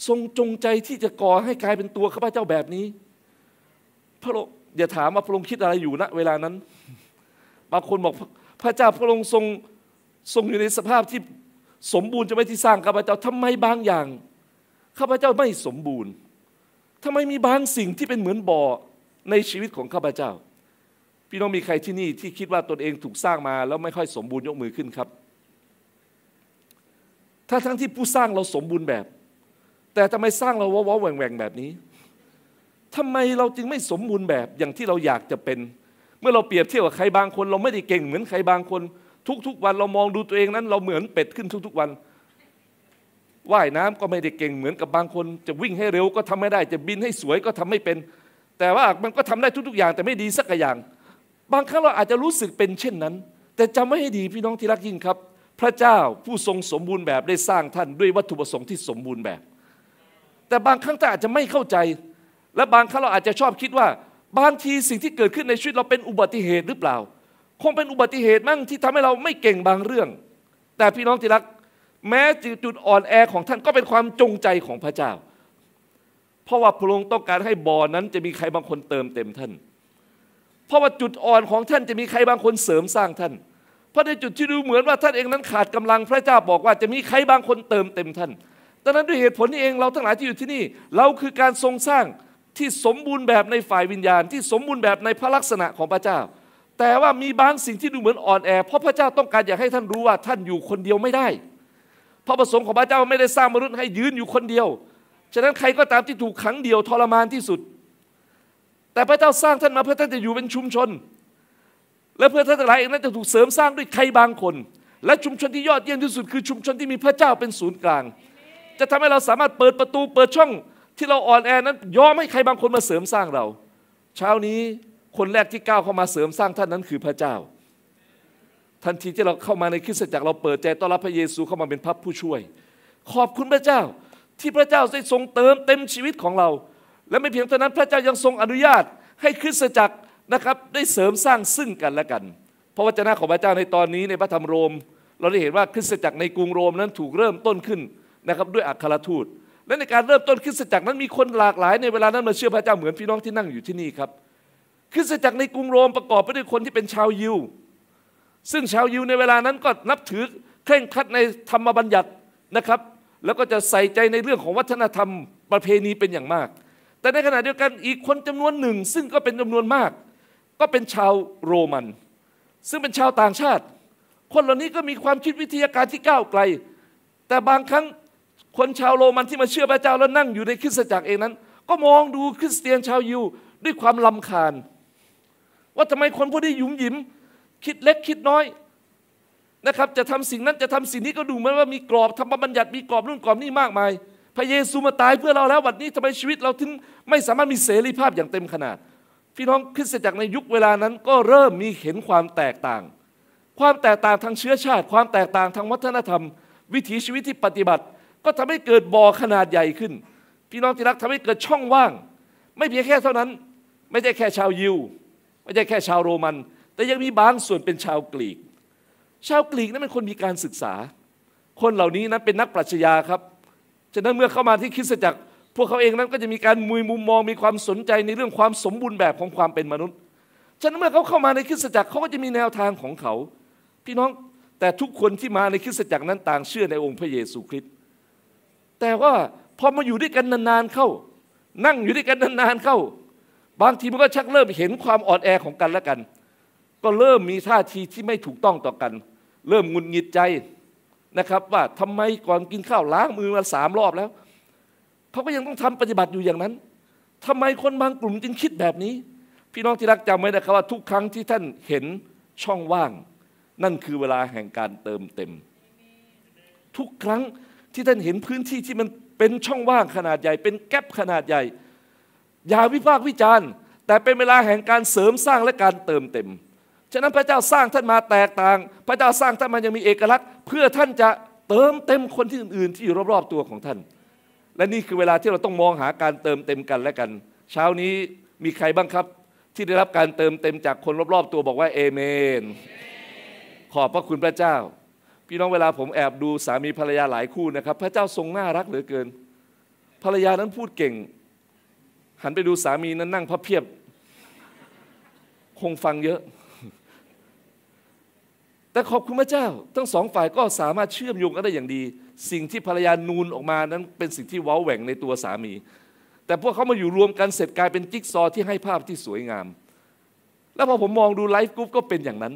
[SPEAKER 1] ทรงจงใจที่จะก่อให้กลายเป็นตัวข้าพเจ้าแบบนี้ พระองค์อย่าถามว่าพระองค์คิดอะไรอยู่ณเวลานั้น บางคนบอกพระเจ้าพระองค์ทรงทรงอยู่ในสภาพที่สมบูรณ์จะไม่ที่สร้างข้าพเจ้า ทำไมบางอย่างข้าพเจ้าไม่สมบูรณ์ ทำไมมีบางสิ่งที่เป็นเหมือนบ่อในชีวิตของข้าพเจ้า พี่น้องมีใครที่นี่ที่คิดว่าตนเองถูกสร้างมา แล้วไม่ค่อยสมบูรณ์ยกมือขึ้นครับ ถ้าทั้งที่ผู้สร้างเราสมบูรณ์แบบ แต่ทำไมสร้างเราว้าวแหวงแหวงแบบนี้ทำไมเราจึงไม่สมบูรณ์แบบอย่างที่เราอยากจะเป็น เมื่อเราเปรียบเทียบกับใครบางคน เราไม่ได้เก่งเหมือนใครบางคนทุกๆวันเรามองดูตัวเองนั้น เราเหมือนเป็ดขึ้นทุก ๆวันว่ายน้ำก็ไม่ได้เก่งเหมือนกับบางคนจะวิ่งให้เร็วก็ทำไม่ได้จะบินให้สวยก็ทำไม่เป็น แต่ว่ามันก็ทำได้ทุกๆ อย่างแต่ไม่ดีสักอย่าง บางครั้งเราอาจจะรู้สึกเป็นเช่นนั้น แต่จำไว้ให้ดีพี่น้องที่รักยิ่งครับ พระเจ้าผู้ทรงสมบูรณ์แบบได้สร้างท่านด้วยวัตถุประสงค์ที่สมบูรณ์แบบ แต่บางครั้งท่านอาจจะไม่เข้าใจ และบางครั้งเราอาจจะชอบคิดว่าบางทีสิ่งที่เกิดขึ้นในชีวิตเราเป็นอุบัติเหตุหรือเปล่าคงเป็นอุบัติเหตุมั่งที่ทำให้เราไม่เก่งบางเรื่อง แต่พี่น้องที่รัก แม้จุดอ่อนแอของท่านก็เป็นความจงใจของพระเจ้า เพราะว่าพระองค์ต้องการให้บ่อนั้นจะมีใครบางคนเติมเต็มท่าน เพราะว่าจุดอ่อนของท่านจะมีใครบางคนเสริมสร้างท่าน เพราะในจุดที่ดูเหมือนว่าท่านเองนั้นขาดกำลังพระเจ้าบอกว่าจะมีใครบางคนเติมเต็มท่านดังนั้นด้วยเหตุผลนี้เองเราทั้งหลายที่อยู่ที่นี่เราคือการทรงสร้างที่สมบูรณ์แบบในฝ่ายวิญญาณที่สมบูรณ์แบบในพระลักษณะของพระเจ้าแต่ว่ามีบางสิ่งที่ดูเหมือนอ่อนแอเพราะพระเจ้าต้องการอยากให้ท่านรู้ว่าท่านอยู่คนเดียวไม่ได้พระประสงค์ของพระเจ้าไม่ได้สร้างมนุษย์ให้ยืนอยู่คนเดียวฉะนั้นใครก็ตามที่ถูกขังเดียว ทรมานที่สุด แต่พระเจ้าสร้างท่านมาเพื่อท่านจะอยู่เป็นชุมชน และเพื่อท่านหลายนั้นจะถูกเสริมสร้างด้วยใครบางคน และชุมชนที่ยอดเยี่ยมที่สุดคือ ชุมชนที่มีพระเจ้าเป็นศูนย์กลาง จะทำให้เราสามารถเปิดประตูเปิดช่อง ที่เราอ่อนแอนั้น ยอมให้ใครบางคนมาเสริมสร้างเราเช้านี้คนแรกที่ก้าวเข้ามาเสริมสร้างท่านนั้นคือพระเจ้า ทันทีที่เราเข้ามาในคริสตจักรเราเปิดใจต้อนรับพระเยซูเข้ามาเป็นพระผู้ช่วย ขอบคุณพระเจ้าที่พระเจ้าได้ทรงเติมเต็มชีวิตของเรา และไม่เพียงเท่านั้นพระเจ้ายังทรงอนุญาตให้คริสตจักรนะครับได้เสริมสร้างซึ่งกันและกัน เพราะวจนะของพระเจ้าในตอนนี้ในพระธรรมโรม เราได้เห็นว่าคริสตจักรในกรุงโรมนั้นถูกเริ่มต้นขึ้นนะครับด้วยอัครทูต และในการเริ่มต้นคริสตจักรนั้นมีคนหลากหลายในเวลานั้นมาเชื่อพระเจ้าเหมือนพี่น้องที่นั่งอยู่ที่นี่ครับคริสตจักรในกรุงโรมประกอบไปด้วยคนที่เป็นชาวยิวซึ่งชาวยิวในเวลานั้นก็นับถือเคร่งครัดในธรรมบัญญัตินะครับ แล้วก็จะใส่ใจในเรื่องของวัฒนธรรมประเพณีเป็นอย่างมาก แต่ในขณะเดียวกันอีกคนจำนวนหนึ่งซึ่งก็เป็นจำนวนมาก ก็เป็นชาวโรมัน ซึ่งเป็นชาวต่างชาติ คนเหล่านี้ก็มีความคิดวิทยาการที่ก้าวไกล แต่บางครั้งคนชาวโรมันที่มาเชื่อพระเจ้าแล้วนั่งอยู่ในคริสตจักรเองนั้น ก็มองดูคริสเตียนชาวยิวด้วยความลำคาญว่าทำไมคนพวกนี้หยุมหยิมคิดเล็กคิดน้อยนะครับจะทำสิ่งนั้นจะทำสิ่งนี้ก็ดูเหมือนว่ามีกรอบธรรมบัญญัติมีกรอบนู่นกรอบนี่มากมาย พระเยซูมาตาย เพื่อเราแล้ววันนี้ทำไมชีวิตเราถึงไม่สามารถมีเสรีภาพอย่างเต็มขนาด พี่น้องคริสตจักรในยุคเวลานั้นก็เริ่มมีเห็นความแตกต่าง ความแตกต่างทางเชื้อชาติ ความแตกต่างทางวัฒนธรรม วิถีชีวิตที่ปฏิบัติ ก็ทำให้เกิดบ่อขนาดใหญ่ขึ้น พี่น้องที่รักทำให้เกิดช่องว่าง ไม่เพียงแค่เท่านั้น ไม่ใช่แค่ชาวยิวไม่ใช่แค่ชาวโรมัน แต่ยังมีบาง ส่วนเป็นชาวกรีก ชาวกรีกนั้นเป็นคนมีการศึกษา คนเหล่านี้นั้นเป็นนักปรัชญาครับฉะนั้นเมื่อเข้ามาที่คริสตจักร พวกเขาเองนั้นก็จะมีการมุยมุมมองมีความสนใจในเรื่องความสมบูรณ์แบบของความเป็นมนุษย์ฉะนั้นเมื่อเขาเข้ามาในคริสตจักรเขาก็จะมีแนวทางของเขา พี่น้องแต่ทุกคนที่มาในคริสตจักรนั้นต่างเชื่อในองค์พระเยซูคริสต์แต่ว่าพอมาอยู่ด้วยกันนานๆเข้า นั่งอยู่ด้วยกันนานๆเข้าบางทีมันก็ชักเริ่มเห็นความอ่อนแอของกันและกัน ก็เริ่มมีท่าทีที่ไม่ถูกต้องต่อกัน เริ่มงุนงิดใจนะครับว่าทำไมก่อนกินข้าวล้างมือมาสามรอบแล้วเขาก็ยังต้องทำปฏิบัติอยู่อย่างนั้น ทำไมคนบางกลุ่มจึงคิดแบบนี้ พี่น้องที่รักจำไว้นะครับว่าทุกครั้งที่ท่านเห็นช่องว่าง นั่นคือเวลาแห่งการเติมเต็ม ทุกครั้งที่ท่านเห็นพื้นที่ที่มันเป็นช่องว่างขนาดใหญ่ เป็นแกลบขนาดใหญ่อย่าวิพากษ์วิจารณ์ แต่เป็นเวลาแห่งการเสริมสร้างและการเติมเต็มฉะนั้นพระเจ้าสร้างท่านมาแตกต่าง พระเจ้าสร้างท่านมายังมีเอกลักษณ์ เพื่อท่านจะเติมเต็มคนที่อื่น ๆ ที่อยู่รอบๆตัวของท่าน และนี่คือเวลาที่เราต้องมองหาการเติมเต็มกันและกัน เช้านี้มีใครบ้างครับที่ได้รับการเติมเต็มจากคนรอบๆตัวบอกว่าเอเมนขอบพระคุณพระเจ้า พี่น้องเวลาผมแอบดูสามีภรรยาหลายคู่นะครับ พระเจ้าทรงน่ารักเหลือเกินภรรยานั้นพูดเก่งหันไปดูสามีนั้น นั่งพับเพียบ คงฟังเยอะ แต่ขอบคุณพระเจ้า ทั้งสองฝ่ายก็สามารถเชื่อมโยงกันได้อย่างดี สิ่งที่ภรรยานูนออกมานั้นเป็นสิ่งที่ว้าแหว่งในตัวสามี แต่พวกเขามาอยู่รวมกันเสร็จกลายเป็นจิ๊กซอที่ให้ภาพที่สวยงาม แล้วพอผมมองดูไลฟ์กรุ๊ปก็เป็นอย่างนั้น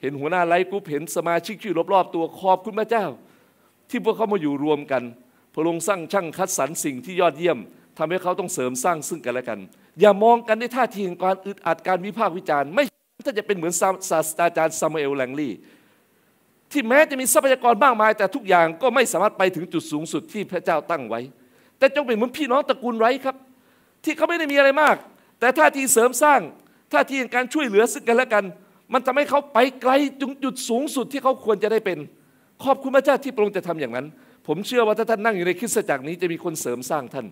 [SPEAKER 1] เห็นหัวหน้าไลฟ์กรุ๊ปเห็นสมาชิกที่อรอบๆตัวขอบคุณพระเจ้า ที่พวกเขามาอยู่รวมกันพระองค์สร้างช่างคัดสรรสิ่งที่ยอดเยี่ยมทำให้เขาต้องเสริมสร้างซึ่งกันและกัน อย่ามองกันในท่าทีของการอึดอัดการวิพากษ์วิจารณ์ไม่ถ้าจะเป็นเหมือนศาสตราจารย์ซามูเอลแลงลี่ที่แม้จะมีทรัพยากรมากมาย แต่ทุกอย่างก็ไม่สามารถไปถึงจุดสูงสุดที่พระเจ้าตั้งไว้ แต่จงเป็นเหมือนพี่น้องตระกูลไร้ครับ ที่เขาไม่ได้มีอะไรมาก แต่ท่าทีเสริมสร้างท่าทีการช่วยเหลือซึ่งกันและกัน มันทำให้เขาไปไกลจุงจุดสูงสุดที่เขาควรจะได้เป็นขอบคุณพระเจ้าที่พระองค์จะทำอย่างนั้น ผมเชื่อว่าถ้าท่านนั่งอยู่ในคริสตจักรนี้จะมีคนเสริมสร้างท่าน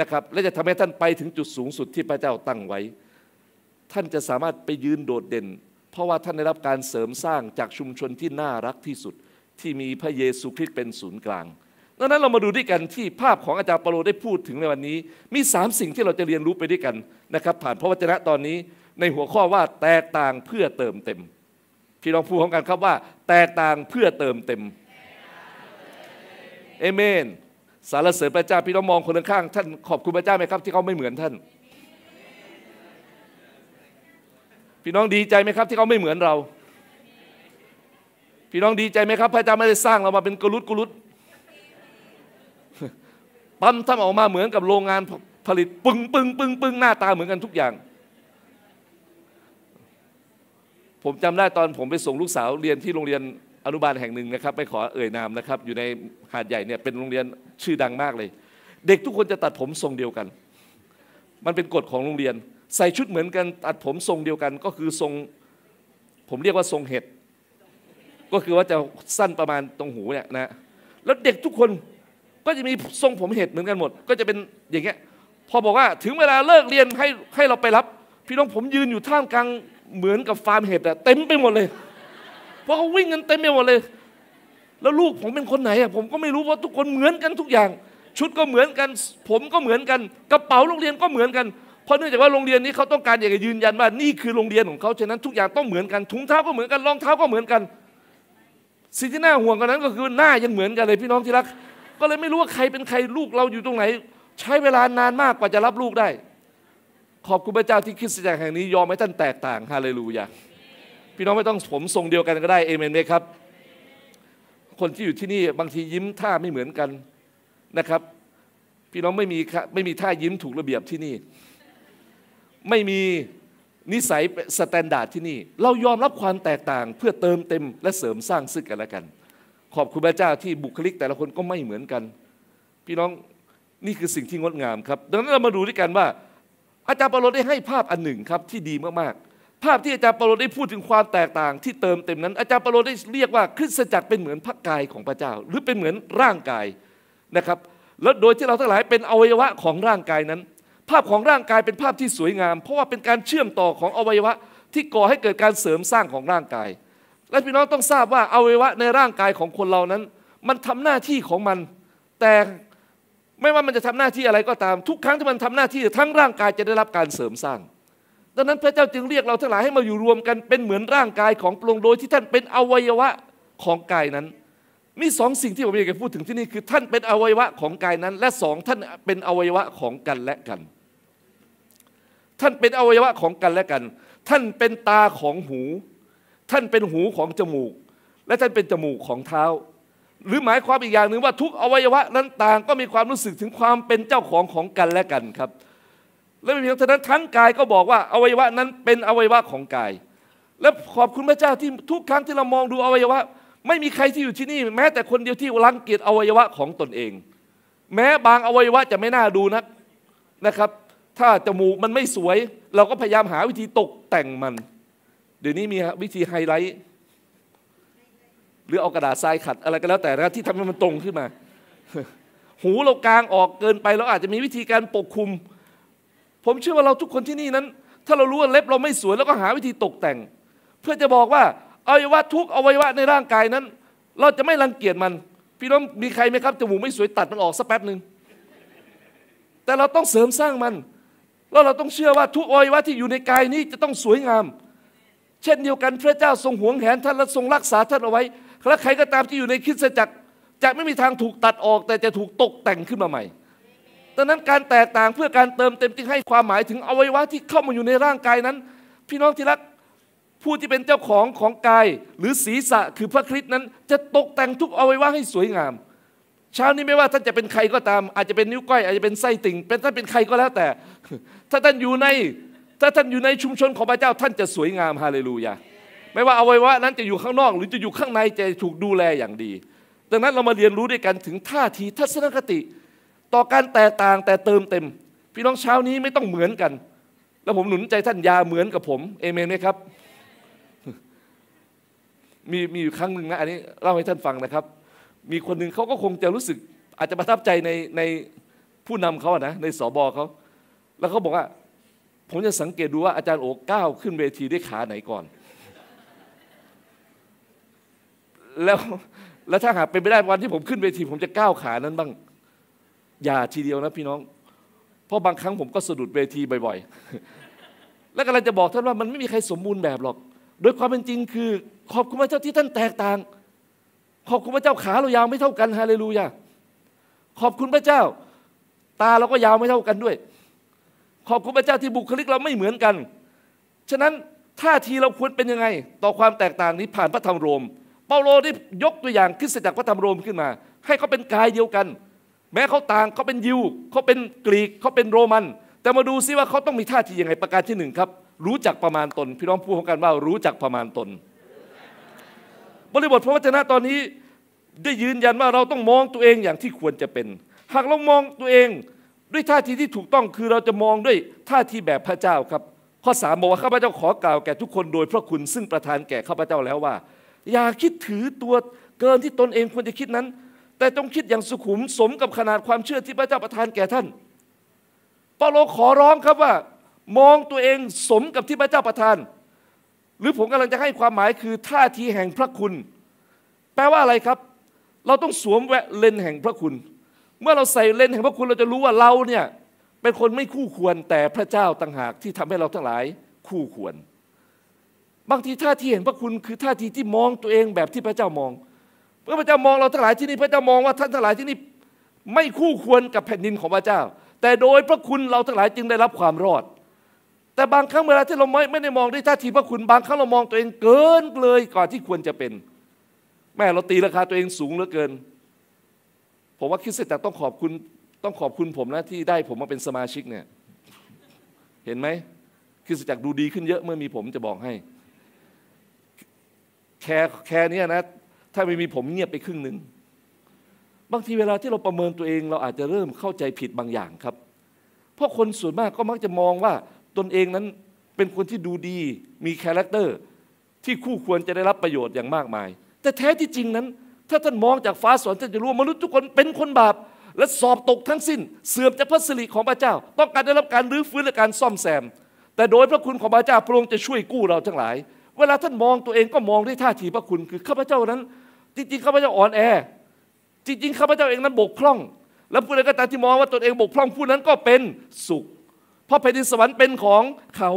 [SPEAKER 1] นะครับและจะทำให้ท่านไปถึงจุดสูงสุดที่พระเจ้าตั้งไว้ ท่านจะสามารถไปยืนโดดเด่น เพราะว่าท่านได้รับการเสริมสร้างจากชุมชนที่น่ารักที่สุดที่มีพระเยซูคริสต์เป็นศูนย์กลางดังนั้นเรามาดูด้วยกันที่ภาพของอาจารย์เปโลได้พูดถึงในวันนี้ มี 3 สิ่งที่เราจะเรียนรู้ไปด้วยกันนะครับ ผ่านพระวจนะตอนนี้ในหัวข้อว่าแตกต่างเพื่อเติมเต็ม พี่น้องพูดของกันครับว่า แตกต่างเพื่อเติมเต็มเอเมนสารเสริญพระเจ้าพี่น้องมองคนข้างท่านขอบคุณพระเจ้าไหมครับ ที่เขาไม่เหมือนท่านพี่น้องดีใจไหมครับ ที่เขาไม่เหมือนเราพี่น้องดีใจไหมครับ พระเจ้าไม่ได้สร้างเรามาเป็นกุุตกุุตปั๊มทำออกมาเหมือนกับโรงงานผลิตปึ้งปึ้งปึ้งปึ้งหน้าตาเหมือนกันทุกอย่าง ผมจำได้ตอนผมไปส่งลูกสาวเรียนที่โรงเรียนอนุบาลแห่งหนึ่งนะครับไม่ขอเอ่ยนามนะครับอยู่ในหาดใหญ่เนี่ยเป็นโรงเรียนชื่อดังมากเลย เด็กทุกคนจะตัดผมทรงเดียวกัน มันเป็นกฎของโรงเรียน ใส่ชุดเหมือนกันตัดผมทรงเดียวกันก็คือทรงผมเรียกว่าทรงเห็ดก็คือว่าจะสั้นประมาณตรงหูเนี่ยนะแล้วเด็กทุกคนก็จะมีทรงผมเห็ดเหมือนกันหมด ก็จะเป็นอย่างเงี้ยพอบอกว่าถึงเวลาเลิกเรียนให้ให้เราไปรับ พี่น้องผมยืนอยู่ท่ามกลางเหมือนกับฟาร์มเห็ดอะเต็มไปหมดเลยเพราะเขาวิ่งกันเต็มไปหมดเลย แล้วลูกผมเป็นคนไหนอ่ะผมก็ไม่รู้เพราะทุกคนเหมือนกันทุกอย่าง ชุดก็เหมือนกัน ผมก็เหมือนกันกระเป๋าโรงเรียนก็เหมือนกันเพราะเนื่องจากว่าโรงเรียนนี้เขาต้องการอยากจะยืนยันว่านี่คือโรงเรียนของเขาฉะนั้นทุกอย่างต้องเหมือนกันถุงเท้าก็เหมือนกันรองเท้าก็เหมือนกัน สิ่งที่น่าห่วงกันนั้นก็คือหน้ายังเหมือนกันเลยพี่น้องที่รัก ก็เลยไม่รู้ว่าใครเป็นใครลูกเราอยู่ตรงไหน ใช้เวลานานมากกว่าจะรับลูกได้ ขอบคุณพระเจ้าที่คริสตจักรแห่งนี้ยอมให้ท่านแตกต่างฮาเลลูยาพี่น้องไม่ต้องผมทรงเดียวกันก็ได้เอเมนไหมครับ คนที่อยู่ที่นี่บางทียิ้มท่าไม่เหมือนกันนะครับ พี่น้องไม่มีไม่มีท่ายิ้มถูกระเบียบที่นี่ ไม่มีนิสัยสแตนดาร์ดที่นี่ เรายอมรับความแตกต่าง เพื่อเติมเต็มและเสริมสร้างซึ่งกันและกัน ขอบคุณพระเจ้าที่บุคลิกแต่ละคนก็ไม่เหมือนกัน พี่น้องนี่คือสิ่งที่งดงามครับ ดังนั้นเรามาดูด้วยกันว่า อาจารย์ปรลดได้ให้ภาพอันหนึ่งครับที่ดีมากๆภาพที่อาจารย์เปโลได้พูดถึงความแตกต่างที่เติมเต็มนั้น อาจารย์เปโลได้เรียกว่าคริสตจักรเป็นเหมือนพระกายของพระเจ้าหรือเป็นเหมือนร่างกายนะครับแล้วโดยที่เราทั้งหลายเป็นอวัยวะของร่างกายนั้น ภาพของร่างกายเป็นภาพที่สวยงาม เพราะว่าเป็นการเชื่อมต่อของอวัยวะที่ก่อให้เกิดการเสริมสร้างของร่างกาย และพี่น้องต้องทราบว่าอวัยวะในร่างกายของคนเรานั้น มันทำหน้าที่ของมันแต่ไม่ว่ามันจะทำหน้าที่อะไรก็ตามทุกครั้งที่มันทำหน้าที่ทั้งร่างกายจะได้รับการเสริมสร้างดังนั้นพระเจ้าจึงเรียกเราทั้งหลายให้มาอยู่รวมกันเป็นเหมือนร่างกายของประองโดยที่ท่านเป็นอวัยวะของกายนั้น มีสองสิ่งที่ผมอยากจะพูดถึงที่นี่คือท่านเป็นอวัยวะของกายนั้นและสองท่านเป็นอวัยวะของกันและกัน ท่านเป็นอวัยวะของกันและกัน ท่านเป็นตาของหู ท่านเป็นหูของจมูก และท่านเป็นจมูกของเท้า หรือหมายความอีกอย่างหนึ่งว่าทุกอวัยวะนั้นต่างก็มีความรู้สึกถึงความเป็นเจ้าของของกันและกันครับและไม่เพียงเท่านั้นทั้งกายก็บอกว่าอวัยวะนั้นเป็นอวัยวะของกาย และขอบคุณพระเจ้าที่ทุกครั้งที่เรามองดูอวัยวะไม่มีใครที่อยู่ที่นี่แม้แต่คนเดียวที่รังเกียจอวัยวะของตนเอง แม้บางอวัยวะจะไม่น่าดูนักนะครับ ถ้าจมูกมันไม่สวย เราก็พยายามหาวิธีตกแต่งมัน เดี๋ยวนี้มีวิธีไฮไลท์หรือเอากระดาษทรายขัดอะไรก็แล้ว แต่นะที่ทำให้มันตรงขึ้นมา หูเรากลางออกเกินไป เราอาจจะมีวิธีการปกคลุมผมเชื่อว่าเราทุกคนที่นี่นั้น ถ้าเรารู้ว่าเล็บเราไม่สวยแล้วก็หาวิธีตกแต่ง เพื่อจะบอกว่าอวัยวะทุกอวัยวะในร่างกายนั้น เราจะไม่รังเกียจมัน พี่น้องมีใครไหมครับจมูกไม่สวยตัดมันออกสักแป๊บหนึ่งแต่เราต้องเสริมสร้างมันแล้วเราต้องเชื่อว่าทุกอวัยวะที่อยู่ในกายนี้จะต้องสวยงาม เช่นเดียวกันพระเจ้าทรงหวงแหนท่านและทรงรักษาท่านเอาไว้และใครก็ตามที่อยู่ในคิดสตจักรจะไม่มีทางถูกตัดออก แต่จะถูกตกแต่งขึ้นมาใหม่ดังนั้นการแตกต่างเพื่อการเติมเต็มจึงให้ความหมายถึงอวัยวะที่เข้ามาอยู่ในร่างกายนั้น พี่น้องที่รักผู้ที่เป็นเจ้าของของกายหรือศีรษะคือพระคริสต์นั้นจะตกแต่งทุกอวัยวะให้สวยงามเช้านี้ไม่ว่าท่านจะเป็นใครก็ตามอาจจะเป็นนิ้วก้อยอาจจะเป็นไส้ติ่งเป็นท่านเป็นใครก็แล้วแต่ ถ้าท่านอยู่ในถ้าท่านอยู่ในชุมชนของพระเจ้าท่านจะสวยงาม ฮาเลลูยาไม่ว่าอวัยวะนั้นจะอยู่ข้างนอก หรือจะอยู่ข้างในจะถูกดูแลอย่างดีดังนั้นเรามาเรียนรู้ด้วยกันถึงท่าทีทัศนคติต่อการแตกต่างแต่เติมเต็ม พี่น้องเช้านี้ไม่ต้องเหมือนกัน แล้วผมหนุนใจท่านยาเหมือนกับผมเอเมนไหมครับมีมีอยู่ครั้งหนึ่งนะอันนี้เล่าให้ท่านฟังนะครับ มีคนหนึ่งเขาก็คงจะรู้สึกอาจจะประทับใจในในผู้นำเขาอะนะ ในสอบอเขาแล้วเขาบอกว่า ผมจะสังเกตดูว่าอาจารย์โอก้าวขึ้นเวทีได้ขาไหนก่อน แล้วแล้วถ้าหากเป็นไปได้วันที่ผมขึ้นเวที ผมจะก้าวขานั้นบ้างอย่าทีเดียวนะพี่น้อง เพราะบางครั้งผมก็สะดุดเวทีบ่อยๆ และกำลังจะบอกท่านว่ามันไม่มีใครสมบูรณ์แบบหรอก โดยความเป็นจริงคือ ขอบคุณพระเจ้าที่ท่านแตกต่าง ขอบคุณพระเจ้าขาเรายาวไม่เท่ากันฮาเลลูยาขอบคุณพระเจ้า ตาเราก็ยาวไม่เท่ากันด้วย ขอบคุณพระเจ้าที่บุคลิกเราไม่เหมือนกัน ฉะนั้นท่าทีเราควรเป็นยังไง ต่อความแตกต่างนี้ผ่านพระธรรมโรม เปาโลได้ยกตัวอย่างคริสตจักรพระธรรมโรมขึ้นมา ให้เขาเป็นกายเดียวกันแม้เขาต่างเขาเป็นยิวเขาเป็นกรีกเขาเป็นโรมัน แต่มาดูซิว่าเขาต้องมีท่าทียังไงประการที่หนึ่งครับ รู้จักประมาณตน พี่น้องพูดของกันว่ารู้จักประมาณตน บริบทพระวจนะตอนนี้ได้ยืนยันว่าเราต้องมองตัวเองอย่างที่ควรจะเป็น หากเรามองตัวเองด้วยท่าทีที่ถูกต้องคือเราจะมองด้วยท่าทีแบบพระเจ้าครับ ข้อสามบอกว่าข้าพเจ้าขอกล่าวแก่ทุกคนโดยพระคุณซึ่งประทานแก่ข้าพเจ้าแล้วว่า อย่าคิดถือตัวเกินที่ตนเองควรจะคิดนั้นแต่ต้องคิดอย่างสุขุมสมกับขนาดความเชื่อที่พระเจ้าประทานแก่ท่านเปาโลขอร้องครับว่า มองตัวเองสมกับที่พระเจ้าประทาน หรือผมกำลังจะให้ความหมายคือท่าทีแห่งพระคุณ แปลว่าอะไรครับ เราต้องสวมแวะเลนแห่งพระคุณ เมื่อเราใส่เลนแห่งพระคุณเราจะรู้ว่าเราเนี่ยเป็นคนไม่คู่ควรแต่พระเจ้าต่างหากที่ทำให้เราทั้งหลาย คู่ควร บางทีท่าทีแห่งพระคุณคือท่าทีที่มองตัวเองแบบที่พระเจ้ามองพระเจ้ามองเราทั้งหลายที่นี่พระเจ้ามองว่าท่านทั้งหลายที่นี่ไม่คู่ควรกับแผ่นดินของพระเจ้า แต่โดยพระคุณเราทั้งหลายจึงได้รับความรอด แต่บางครั้งเวลาที่เราไม่ไม่ได้มองด้วยท่าทีพระคุณบางครั้งเรามอง ตัวเองเกินเลยกว่าที่ควรจะเป็น แม่เราตีราคาตัวเองสูงเหลือเกิน ผมว่าคิดเสร็จจากต้องขอบคุณต้องขอบคุณผมนะที่ได้ ผมมาเป็นสมาชิกเนี่ย เห็นไหมคือสตจักดูดีขึ้นเยอะเมื่อมีผมจะบอกให้แคร์แคร์นี่นะถ้าไม่มีผมเงียบไปครึ่งหนึ่ง บางทีเวลาที่เราประเมินตัวเองเราอาจจะเริ่มเข้าใจผิดบางอย่างครับ เพราะคนส่วนมากก็มักจะมองว่าตนเองนั้นเป็นคนที่ดูดี มีคาแรคเตอร์ ที่คู่ควรจะได้รับประโยชน์อย่างมากมาย แต่แท้ที่จริงนั้น ถ้าท่านมองจากฟ้าสวรรค์ท่านจะรู้มนุษย์ทุกคนเป็นคนบาป และสอบตกทั้งสิ้น เสื่อมจากพระสิริของพระเจ้า ต้องการได้รับการรื้อฟื้นและการซ่อมแซม แต่โดยพระคุณของพระเจ้าพระองค์จะช่วยกู้เราทั้งหลาย เวลาท่านมองตัวเองก็มองด้วยท่าทีพระคุณคือข้าพเจ้านั้นจริงๆข้าพเจ้าอ่อนแอ จริงๆข้าพเจ้าเองนั้นบกพร่อง แล้วผู้ใดก็ตามที่มองว่าตนเองบกพร่องผู้นั้นก็เป็นสุข เพราะแผ่นดินสวรรค์เป็นของเขา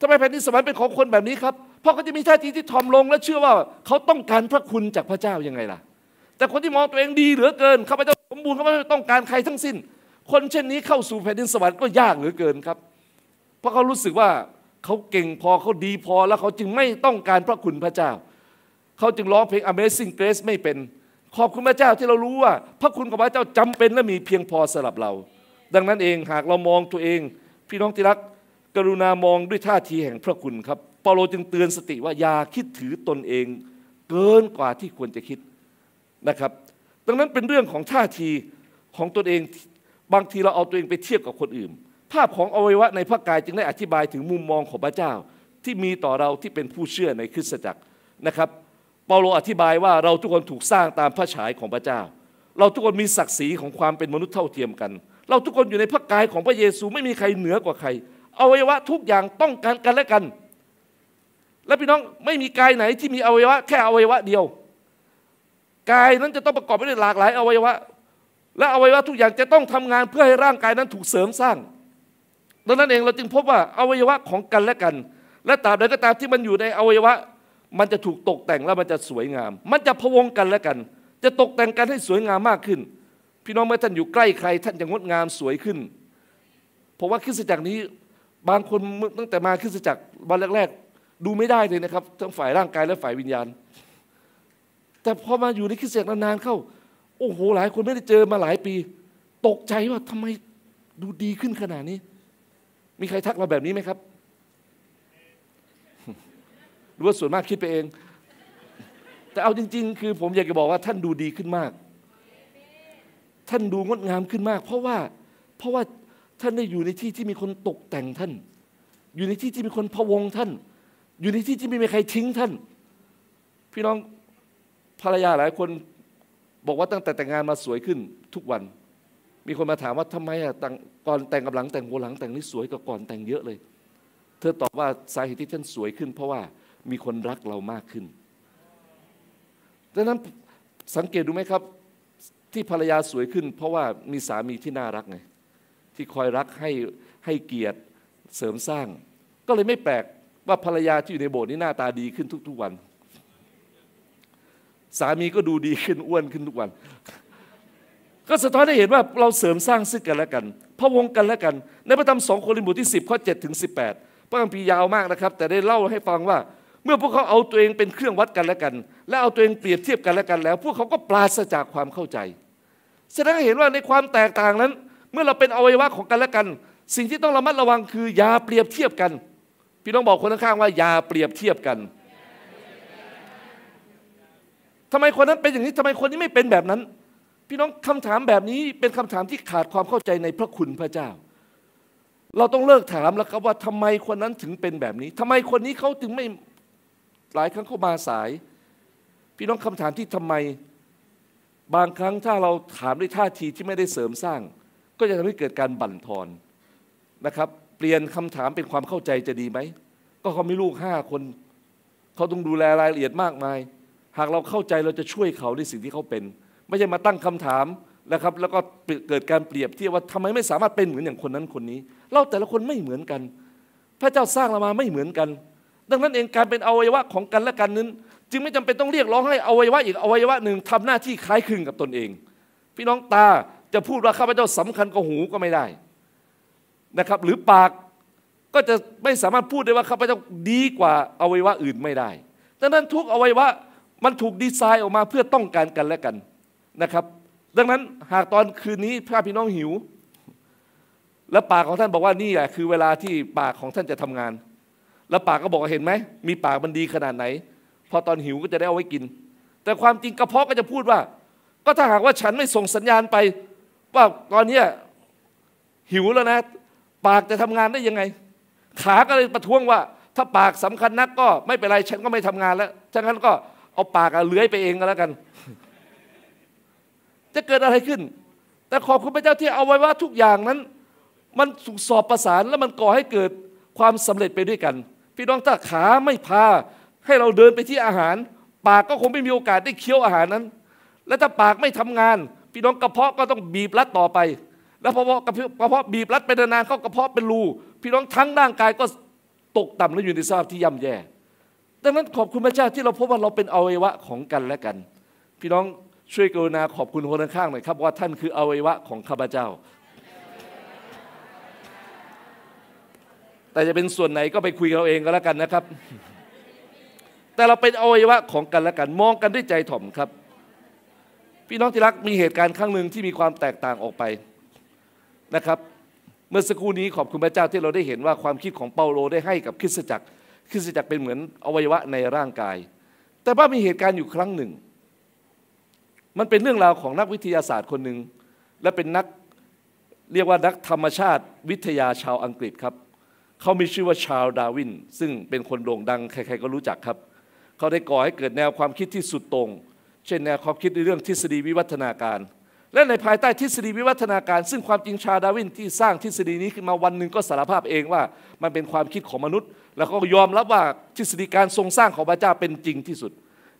[SPEAKER 1] ทำไมแผ่นดินสวรรค์เป็นของคนแบบนี้ครับเพราะเขาจะมีท่าทีที่ทอมลงและเชื่อว่าเขาต้องการพระคุณจากพระเจ้ายังไงล่ะ แต่คนที่มองตัวเองดีเหลือเกินข้าพเจ้าสมบูรณ์ข้าพเจ้าต้องการใครทั้งสิ้น คนเช่นนี้เข้าสู่แผ่นดินสวรรค์ก็ยากเหลือเกินครับเพราะเขารู้สึกว่าเขาเก่งพอเขาดีพอแล้วเขาจึงไม่ต้องการพระคุณพระเจ้าเขาจึงร้องเพลง Amazing Grace ไม่เป็นขอบคุณพระเจ้าที่เรารู้ว่า พระคุณของพระเจ้าจำเป็นและมีเพียงพอสำหรับเรา ดังนั้นเองหากเรามองตัวเอง พี่น้องที่รักกรุณามองด้วยท่าทีแห่งพระคุณครับเปาโลจึงเตือนสติว่าอย่าคิดถือตนเองเกินกว่าที่ควรจะคิดนะครับดังนั้นเป็นเรื่องของท่าทีของตนเองบางทีเราเอาตัวเองไปเทียบกับคนอื่นภาพของอวัยวะในพระกายจึงได้อธิบายถึงมุมมองของพระเจ้าที่มีต่อเราที่เป็นผู้เชื่อในคริสตจักรนะครับเปาโลอธิบายว่าเราทุกคนถูกสร้างตามพระฉายของพระเจ้า เราทุกคนมีศักดิ์ศรีของความเป็นมนุษย์เท่าเทียมกัน เราทุกคนอยู่ในพระกายของพระเยซู ไม่มีใครเหนือกว่าใครอวัยวะทุกอย่างต้องการกันและกัน และพี่น้องไม่มีกายไหนที่มีอวัยวะแค่อวัยวะเดียว กายนั้นจะต้องประกอบไปด้วยหลากหลายอวัยวะและอวัยวะทุกอย่างจะต้องทำงานเพื่อให้ร่างกายนั้นถูกเสริมสร้างดังนั้นเองเราจึงพบว่าอวัยวะของกันและกัน และตราบใดก็ตามที่มันอยู่ในอวัยวะมันจะถูกตกแต่งแล้วมันจะสวยงาม มันจะพวงกันแล้วกัน จะตกแต่งกันให้สวยงามมากขึ้น พี่น้องเมื่อท่านอยู่ใกล้ใคร ท่านจะงดงามสวยขึ้น เพราะว่าคริสตจักรนี้ บางคนตั้งแต่มาคริสตจักรวันแรกๆ ดูไม่ได้เลยนะครับ ทั้งฝ่ายร่างกายและฝ่ายวิญญาณ แต่พอมาอยู่ในคริสตจักรนานๆเข้าโอ้โหหลายคนไม่ได้เจอมาหลายปี ตกใจว่าทำไมดูดีขึ้นขนาดนี้ มีใครทักเราแบบนี้ไหมครับหรือว่าส่วนมากคิดไปเอง แต่เอาจริง ๆ คือผมอยากจะบอกว่าท่านดูดีขึ้นมาก ท่านดูงดงามขึ้นมาก เพราะว่า เพราะว่าท่านได้อยู่ในที่ที่มีคนตกแต่งท่าน อยู่ในที่ที่มีคนพะวงท่าน อยู่ในที่ที่ไม่มีใครทิ้งท่าน พี่น้องภรรยาหลายคนบอกว่าตั้งแต่แต่งงานมาสวยขึ้นทุกวัน มีคนมาถามว่าทำไมอ่ะก่อนแต่งกับหลังแต่งหัวหลัง แต่งนี่สวยกว่าก่อนแต่งเยอะเลย เธอตอบว่าสาเหตุที่ท่านสวยขึ้น เพราะว่ามีคนรักเรามากขึ้น ดังนั้นสังเกตดูไหมครับ ที่ภรรยาสวยขึ้น เพราะว่ามีสามีที่น่ารักไง ที่คอยรักให้ให้เกียรติเสริมสร้าง ก็เลยไม่แปลก ว่าภรรยาที่อยู่ในโบสถ์นี้ หน้าตาดีขึ้นทุก ๆวัน สามีก็ดูดีขึ้นอ้วนขึ้นทุกวันก็สะท้อนให้เห็นว่าเราเสริมสร้างซึ่งกันและกันพะวงกันและกัน ในพระธรรมสองโครินธ์บทที่10ข้อ7ถึง18พระคัมภีร์ยาวมากนะครับ แต่ได้เล่าให้ฟังว่ามื่อพวกเขาเอาตัวเองเป็นเครื่องวัดกันและกัน และเอาตัวเองเปรียบเทียบกันและกัน แล้ว พวกเขาก็ปราศจากความเข้าใจแสดงให้เห็นว่าในความแตกต่างนั้น เมื่อเราเป็นอวัยวะของกันและกัน สิ่งที่ต้องระมัดระวังคืออย่าเปรียบเทียบกัน พี่ต้องบอกคนข้างๆว่าอย่าเปรียบเทียบกัน ทำไมคนนั้นเป็นอย่างนี้ทำไมคนนี้ไม่เป็นแบบนั้น พี่น้องคำถามแบบนี้เป็นคำถามที่ขาดความเข้าใจในพระคุณพระเจ้า เราต้องเลิกถามแล้วครับว่าทำไมคนนั้นถึงเป็นแบบนี้ ทำไมคนนี้เขาถึงไม่หลายครั้งเขามาสาย พี่น้องคำถามที่ทำไม บางครั้งถ้าเราถามด้วยท่าทีที่ไม่ได้เสริมสร้าง ก็จะทำให้เกิดการบั่นทอนนะครับ เปลี่ยนคำถามเป็นความเข้าใจจะดีไหมก็เขามีลูกห้าคน เขาต้องดูแลรายละเอียดมากมาย หากเราเข้าใจเราจะช่วยเขาในสิ่งที่เขาเป็น ไม่ใช่มาตั้งคำถามนะครับแล้วก็เกิดการเปรียบเทียบว่าทำไมไม่สามารถเป็นเหมือนอย่างคนนั้นคนนี้ เราแต่ละคนไม่เหมือนกัน พระเจ้าสร้างเรามาไม่เหมือนกันดังนั้นเองการเป็นอวัยวะของกันและกันนั้นจึงไม่จำเป็นต้องเรียกร้องให้อวัยวะอีกอวัยวะหนึ่งทำหน้าที่คล้ายคลึงกับตนเอง พี่น้องตาจะพูดว่าข้าพเจ้าสำคัญกว่าหูก็ไม่ได้นะครับหรือปากก็จะไม่สามารถพูดได้ว่าข้าพเจ้าดีกว่าอวัยวะอื่นไม่ได้ดังนั้นทุกอวัยวะมันถูกดีไซน์ออกมาเพื่อต้องการกันและกันนะครับดังนั้นหากตอนคืนนี้พระพี่น้องหิว และปากของท่านบอกว่านี่แหละคือเวลาที่ปากของท่านจะทำงานแล้วปากก็บอกเห็นไหม มีปากมันดีขนาดไหน พอตอนหิวก็จะได้เอาไว้กิน แต่ความจริงกระเพาะก็จะพูดว่า ก็ถ้าหากว่าฉันไม่ส่งสัญญาณไปว่าตอนนี้หิวแล้วนะ ปากจะทำงานได้ยังไง ขา ก็เลยประท้วงว่า ถ้าปากสำคัญนักก็ไม่เป็นไรฉันก็ไม่ทำงานแล้วฉะนั้นก็เอาปากเลื้อยไปเองก็แล้วกัน จะเกิดอะไรขึ้น แต่ขอบคุณพระเจ้าที่เอาไว้ว่าทุกอย่างนั้น มันสุกสอบประสานแล้วมันก่อให้เกิดความสำเร็จไปด้วยกันพี่น้องถ้าขาไม่พา ให้เราเดินไปที่อาหาร ปากก็คงไม่มีโอกาสได้เคี้ยวอาหารนั้น และถ้าปากไม่ทำงาน พี่น้องกระเพาะก็ต้องบีบรัดต่อไปแล้วพอกระเพาะบีบรัดไปนานๆเข้ากระเพาะเป็นรูพี่น้องทั้งร่างกายก็ตกต่ำและอยู่ในสภาพที่ย่ำแย่ ดังนั้นขอบคุณพระเจ้าที่เราพบว่าเราเป็นอวัยวะของกันและกัน พี่น้องช่วยกรุณาขอบคุณคนข้างหน่อยครับว่าท่านคืออวัยวะของข้าพเจ้าแต่จะเป็นส่วนไหนก็ไปคุยเราเองก็แล้วกันนะครับ แต่เราเป็นอวัยวะของกันและกันมองกันด้วยใจถ่อมครับ พี่น้องที่รักมีเหตุการณ์ครั้งหนึ่งที่มีความแตกต่างออกไปนะครับ เมื่อสักครู่นี้ขอบคุณพระเจ้าที่เราได้เห็นว่าความคิดของเปาโลได้ให้กับคริสตจักรคริสตจักรเป็นเหมือนอวัยวะในร่างกาย แต่ว่ามีเหตุการณ์อยู่ครั้งหนึ่ง มันเป็นเรื่องราวของนักวิทยาศาสตร์คนหนึ่งและเป็นนักเรียกว่านักธรรมชาติ วิทยาชาวอังกฤษครับเขามีชื่อว่า ชาวดาวิน ซึ่งเป็นคน โด่งดัง ใครๆ ก็รู้จักครับ เขาได้ก่อ ให้ เกิดแนวความคิดที่สุดตรง เช่นแนวความคิด ใน เรื่อง ทฤษฎีวิวัฒนาการ และในภายใต้ ทฤษฎีวิวัฒนาการ ซึ่งความจริง ชาวดาวิน ที่สร้าง ทฤษฎีนี้ขึ้นมาวันหนึ่งก็สารภาพเองว่า มันเป็นความคิดของมนุษย์ แล้วก็ยอมรับว่า ทฤษฎีการทรงสร้างของพระเจ้าเป็นจริงที่สุด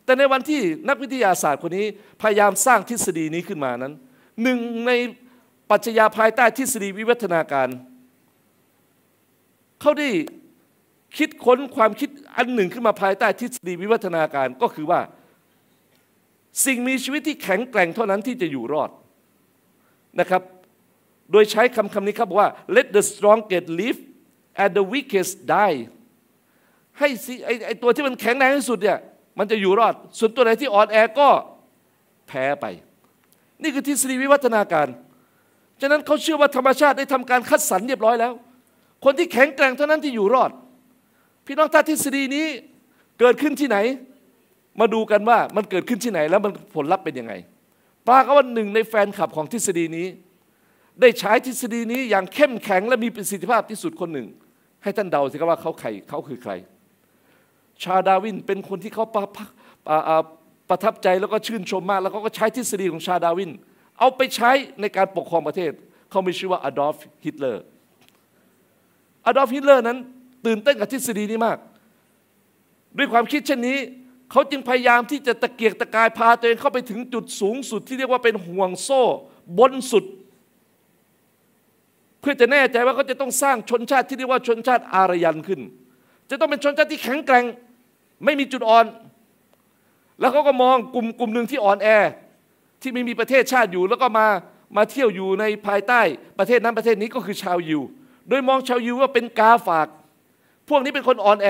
[SPEAKER 1] แต่ ในวันที่นักวิทยาศาสตร์คนนี้ พยายามสร้างทฤษฎีนี้ขึ้นมา นั้น หนึ่งในปัจจัยภายใต้ทฤษฎีวิวัฒนาการเขาได้คิดค้นความคิดอันหนึ่งขึ้นมาภายใต้ทฤษฎีวิวัฒนาการก็คือว่า สิ่งมีชีวิตที่แข็งแกร่งเท่านั้นที่จะอยู่รอดนะครับโดยใช้คำคำนี้ครับว่า let the strong get live and the weakest die ให้ไอไอตัวที่มันแข็งแรงที่สุดเนี่ยมันจะอยู่รอด ส่วนตัวไหนที่อ่อนแอก็แพ้ไป นี่คือทฤษฎีวิวัฒนาการฉะนั้นเขาเชื่อว่าธรรมชาติได้ทำการคัดสรรเรียบร้อยแล้วคนที่แข็งแกร่งเท่านั้นที่อยู่รอด พี่น้องถ้าทฤษฎีนี้เกิดขึ้นที่ไหนมาดูกันว่ามันเกิดขึ้นที่ไหนแล้วมันผลลัพธ์เป็นยังไงปรากฏว่าหนึ่งในแฟนคลับของทฤษฎีนี้ ได้ใช้ทฤษฎีนี้อย่างเข้มแข็งและมีประสิทธิภาพที่สุดคนหนึ่ง ให้ท่านเดาสิครับว่าเขาใครเขาคือใคร ชาดาวินเป็นคนที่เขาประประทับใจแล้วก็ชื่นชมมากแล้วเขาก็ใช้ทฤษฎีของชาดาวิน เอาไปใช้ในการปกครองประเทศเขามีชื่อว่าอดอล์ฟฮิตเลอร์อดอล์ฟฮิตเลอร์นั้น ตื่นเต้นกับทฤษฎีนี้มาก ด้วยความคิดเช่นนี้ เขาจึงพยายามที่จะตะเกียกตะกายพาตัวเองเข้าไปถึงจุดสูงสุด ที่เรียกว่าเป็นห่วงโซ่ บนสุด เพื่อจะแน่ใจว่าเขาจะต้องสร้างชนชาติที่เรียกว่าชนชาติอารยันขึ้น จะต้องเป็นชนชาติที่แข็งแกร่งไม่มีจุดอ่อน แล้วเขาก็มองกลุ่มกลุ่มหนึ่งที่อ่อนแอที่ไม่มีประเทศชาติอยู่แล้วก็มามาเที่ยวอยู่ในภายใต้ประเทศนั้นประเทศนี้ก็คือชาวยิวโดยมองชาวยิวว่าเป็นกาฝาก พวกนี้เป็นคนอ่อนแอ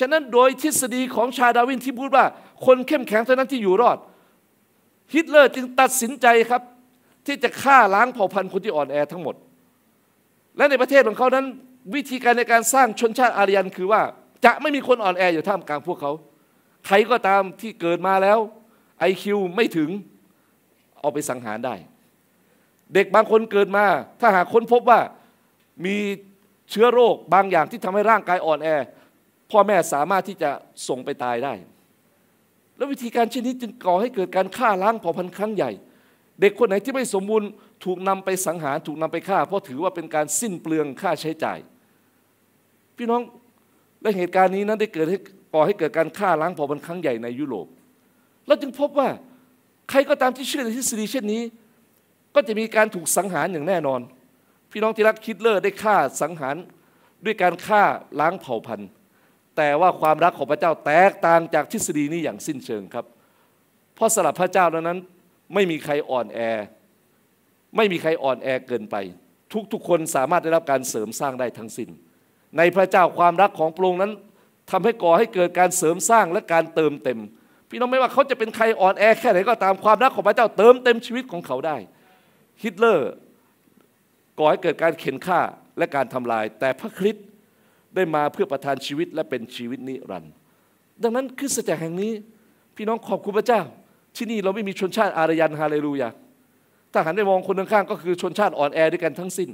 [SPEAKER 1] ฉะนั้นโดยทฤษฎีของชาดาวินที่พูดว่า คนเข้มแข็งเท่านั้นที่อยู่รอด ฮิตเลอร์จึงตัดสินใจครับ ที่จะฆ่าล้างเผ่าพันธุ์คนที่อ่อนแอทั้งหมด และในประเทศของเขานั้น วิธีการในการสร้างชนชาติอารยันคือว่า จะไม่มีคนอ่อนแอ อยู่ท่ามกลางพวกเขาใครก็ตามที่เกิดมาแล้วไอคิวไม่ถึงเอาไปสังหารได้ เด็กบางคนเกิดมา ถ้าหากค้นพบว่ามีเชื้อโรคบางอย่างที่ทำให้ร่างกายอ่อนแอ พ่อแม่สามารถที่จะส่งไปตายได้ แล้ววิธีการเช่นนี้จึงก่อให้เกิดการฆ่าล้างเผ่าพันธุ์ครั้งใหญ่ เด็กคนไหนที่ไม่สมบูรณ์ถูกนำไปสังหารถูกนำไปฆ่า เพราะถือว่าเป็นการสิ้นเปลืองค่าใช้จ่าย พี่น้องและเหตุการณ์นี้นั้นได้เกิดให้ก่อให้เกิดการฆ่าล้างเผ่าพันธุ์ครั้งใหญ่ในยุโรป แล้วจึงพบว่าใครก็ตามที่เชื่อในทฤษฎีเช่นนี้ ก็จะมีการถูกสังหารอย่างแน่นอนพี่น้องที่รักคิดเลอร์ได้ฆ่าสังหารด้วยการฆ่าล้างเผ่าพันธุ์ แต่ว่าความรักของพระเจ้าแตกต่างจากทฤษฎีนี้อย่างสิ้นเชิงครับ เพราะสลับพระเจ้าแล้วนั้นไม่มีใครอ่อนแอ ไม่มีใครอ่อนแอเกินไป ทุกทุกคนสามารถได้รับการเสริมสร้างได้ทั้งสิน้น ในพระเจ้าความรักของพระองค์นั้น ทำให้ก่อให้เกิดการเสริมสร้างและการเติมเต็ม พี่น้องไม่ว่าเขาจะเป็นใครอ่อนแอ แค่ไหนก็ตามความรักของพระเจ้าเติมเต็มชีวิตของเขาได้ ฮิตเลอร์ก่อให้เกิดการเข็นฆ่าและการทำลาย แต่พระคริสต์ได้มาเพื่อประทานชีวิตและเป็นชีวิตนิรันดร์ดังนั้นคือสัจักแห่งนี้พี่น้องขอบคุณพระเจ้า ที่นี่เราไม่มีชนชาติอารยันฮาเลลูยาถ้าหันไปมองคนข้างก็คือชนชาติอ่อนแอด้วยกันทั้งสิ้น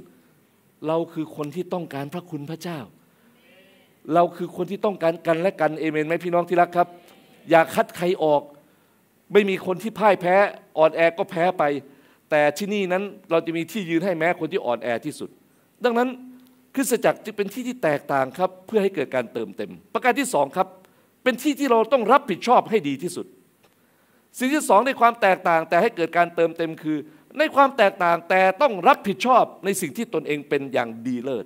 [SPEAKER 1] เราคือคนที่ต้องการพระคุณพระเจ้าเราคือคนที่ต้องการกันและกันเอเมนไหมพี่น้องที่รักครับ อย่าคัดใครออก ไม่มีคนที่พ่ายแพ้อ่อนแอก็แพ้ไปแต่ที่นี่นั้นเราจะมีที่ยืนให้แม้คนที่อ่อนแอที่สุด ดังนั้นคริสตจักรจะเป็นที่ที่แตกต่างครับเพื่อให้เกิดการเติมเต็ม ประการที่สองครับ เป็นที่ที่เราต้องรับผิดชอบให้ดีที่สุด สิ่งที่สองในความแตกต่างแต่ให้เกิดการเติมเต็มคือ ในความแตกต่างแต่ต้องรับผิดชอบในสิ่งที่ตนเองเป็นอย่างดีเลิศ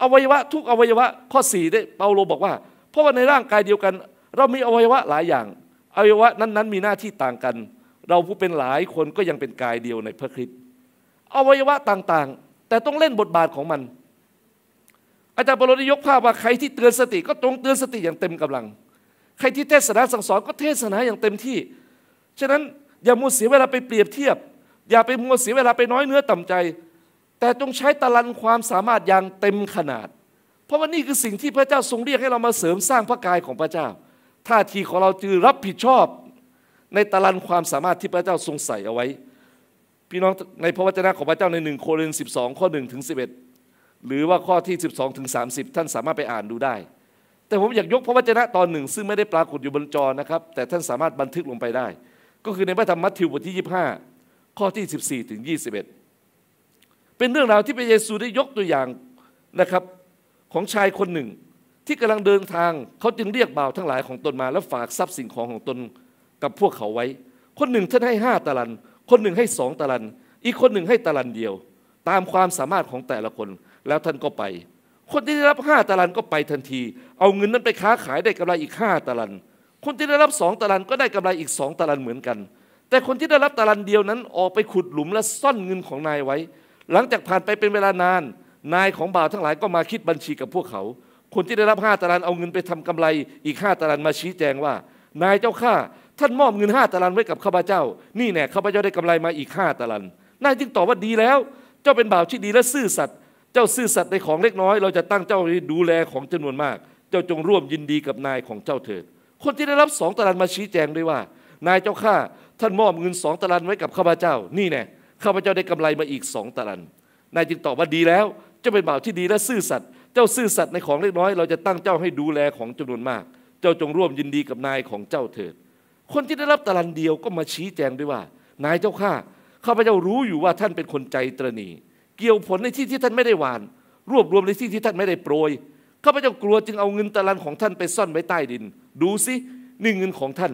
[SPEAKER 1] อวัยวะทุกอวัยวะ ข้อสี่ได้เปาโลบอกว่าเพราะว่าในร่างกายเดียวกัน เรามีอวัยวะหลายอย่างอวัยวะนั้นๆมีหน้าที่ต่างกันเราผู้เป็นหลายคนก็ยังเป็นกายเดียวในพระคริสต์อวัยวะต่างๆ แต่ต้องเล่นบทบาทของมัน อาจารย์ปรนิยกภาพว่าใครที่เตือนสติก็ตรงเตือนสติอย่างเต็มกำลัง ใครที่เทศนาสั่งสอนก็เทศนาอย่างเต็มที่ฉะนั้นอย่ามัวเสียเวลาไปเปรียบเทียบ อย่าไปมัวเสียเวลาไปน้อยเนื้อต่ำใจ แต่จงใช้ตะลันความสามารถอย่างเต็มขนาด เพราะว่านี่คือสิ่งที่พระเจ้าทรงเรียกให้เรามาเสริมสร้างพระกายของพระเจ้าท่าทีของเราจือรับผิดชอบในตารางความสามารถที่พระเจ้าทรงใส่เอาไว้ พี่น้องในพระวจนะของพระเจ้าในหนึ่งโครินธ์องข้อหนึ่งถึงสิบเอ็ดหรือว่าข้อที่สสิบองถึงสสาิบท่านสามารถไปอ่านดูได้ แต่ผมอยากยกพระวจนะตอนหนึ่ง ซึ่งไม่ได้ปรากฏอยู่บนจอนะครับ แต่ท่านสามารถบันทึกลงไปได้ ก็คือในพระธรรมมัทธิวบทที่ยี่ห้าข้อที่สสิบี่ถึงยี่สิบเป็นเรื่องราวที่พระเยซูได้ยกตัวอย่างนะครับของชายคนหนึ่ง ที่กำลังเดินทางเขาจึงเรียกบ่าวทั้งหลายของตนมาแล้วฝากทรัพย์สินของของตนกับพวกเขาไว้ คนหนึ่งท่านให้ห้าตะลัน คนหนึ่งให้สองตะลัน อีกคนหนึ่งให้ตะลันเดียว ตามความสามารถของแต่ละคน แล้วท่านก็ไป คนที่ได้รับห้าตะลันก็ไปทันที เอาเงินนั้นไปค้าขายได้กำไรอีกห้าตะลัน คนที่ได้รับสองตะลันก็ได้กำไรอีกสองตะลันเหมือนกัน แต่คนที่ได้รับตะลันเดียวนั้น ออกไปขุดหลุมและซ่อนเงินของนายไว้ หลังจากผ่านไปเป็นเวลานานนายของบ่าวทั้งหลายก็มาคิดบัญชีกับพวกเขา คนที่ได้รับห้าตะลันเอาเงินไปทำกำไรอีกห้าตะลันมาชี้แจงว่า นายเจ้าข้าท่านมอบเงินห้าตารันไว้กับข้าพเจ้า นี่แน่ข้าพเจ้าได้กำไรมาอีกห้าตารันนายจึงตอบว่าดีแล้วเจ้าเป็นบ่าวที่ดีและซื่อสัตย์เจ้าซื่อสัตย์ในของเล็กน้อยเราจะตั้งเจ้าดูแลของจำนวนมากเจ้าจงร่วมยินดีกับนายของเจ้าเถิดคนที่ได้รับสองตารันมาชี้แจงด้วยว่านายเจ้าข้าท่านมอบเงินสองตารันไว้กับข้าพเจ้านี่แน่ข้าพเจ้าได้กำไรมาอีกสองตารัน นายจึงตอบว่าดีแล้ว เจ้าเป็นบ่าวที่ดีและซื่อสัตย์ เจ้าซื่อสัตย์ในของเล็กน้อย เราจะตั้งเจ้าให้ดูแลของจำนวนมาก เจ้าจงร่วมยินดีกับนายของเจ้าเถิดคนที่ได้รับตะลันเดียวก็มาชี้แจงด้วยว่านายเจ้าข้าข้าพเจ้ารู้อยู่ว่าท่านเป็นคนใจตรณีเกี่ยวผลในที่ที่ท่านไม่ได้หวาน รวบรวมในที่ที่ท่านไม่ได้โปรยข้าพเจ้ากลัวจึงเอาเงินตะลันของท่านไปซ่อนไว้ใต้ดิน ดูสินี่เงินของท่าน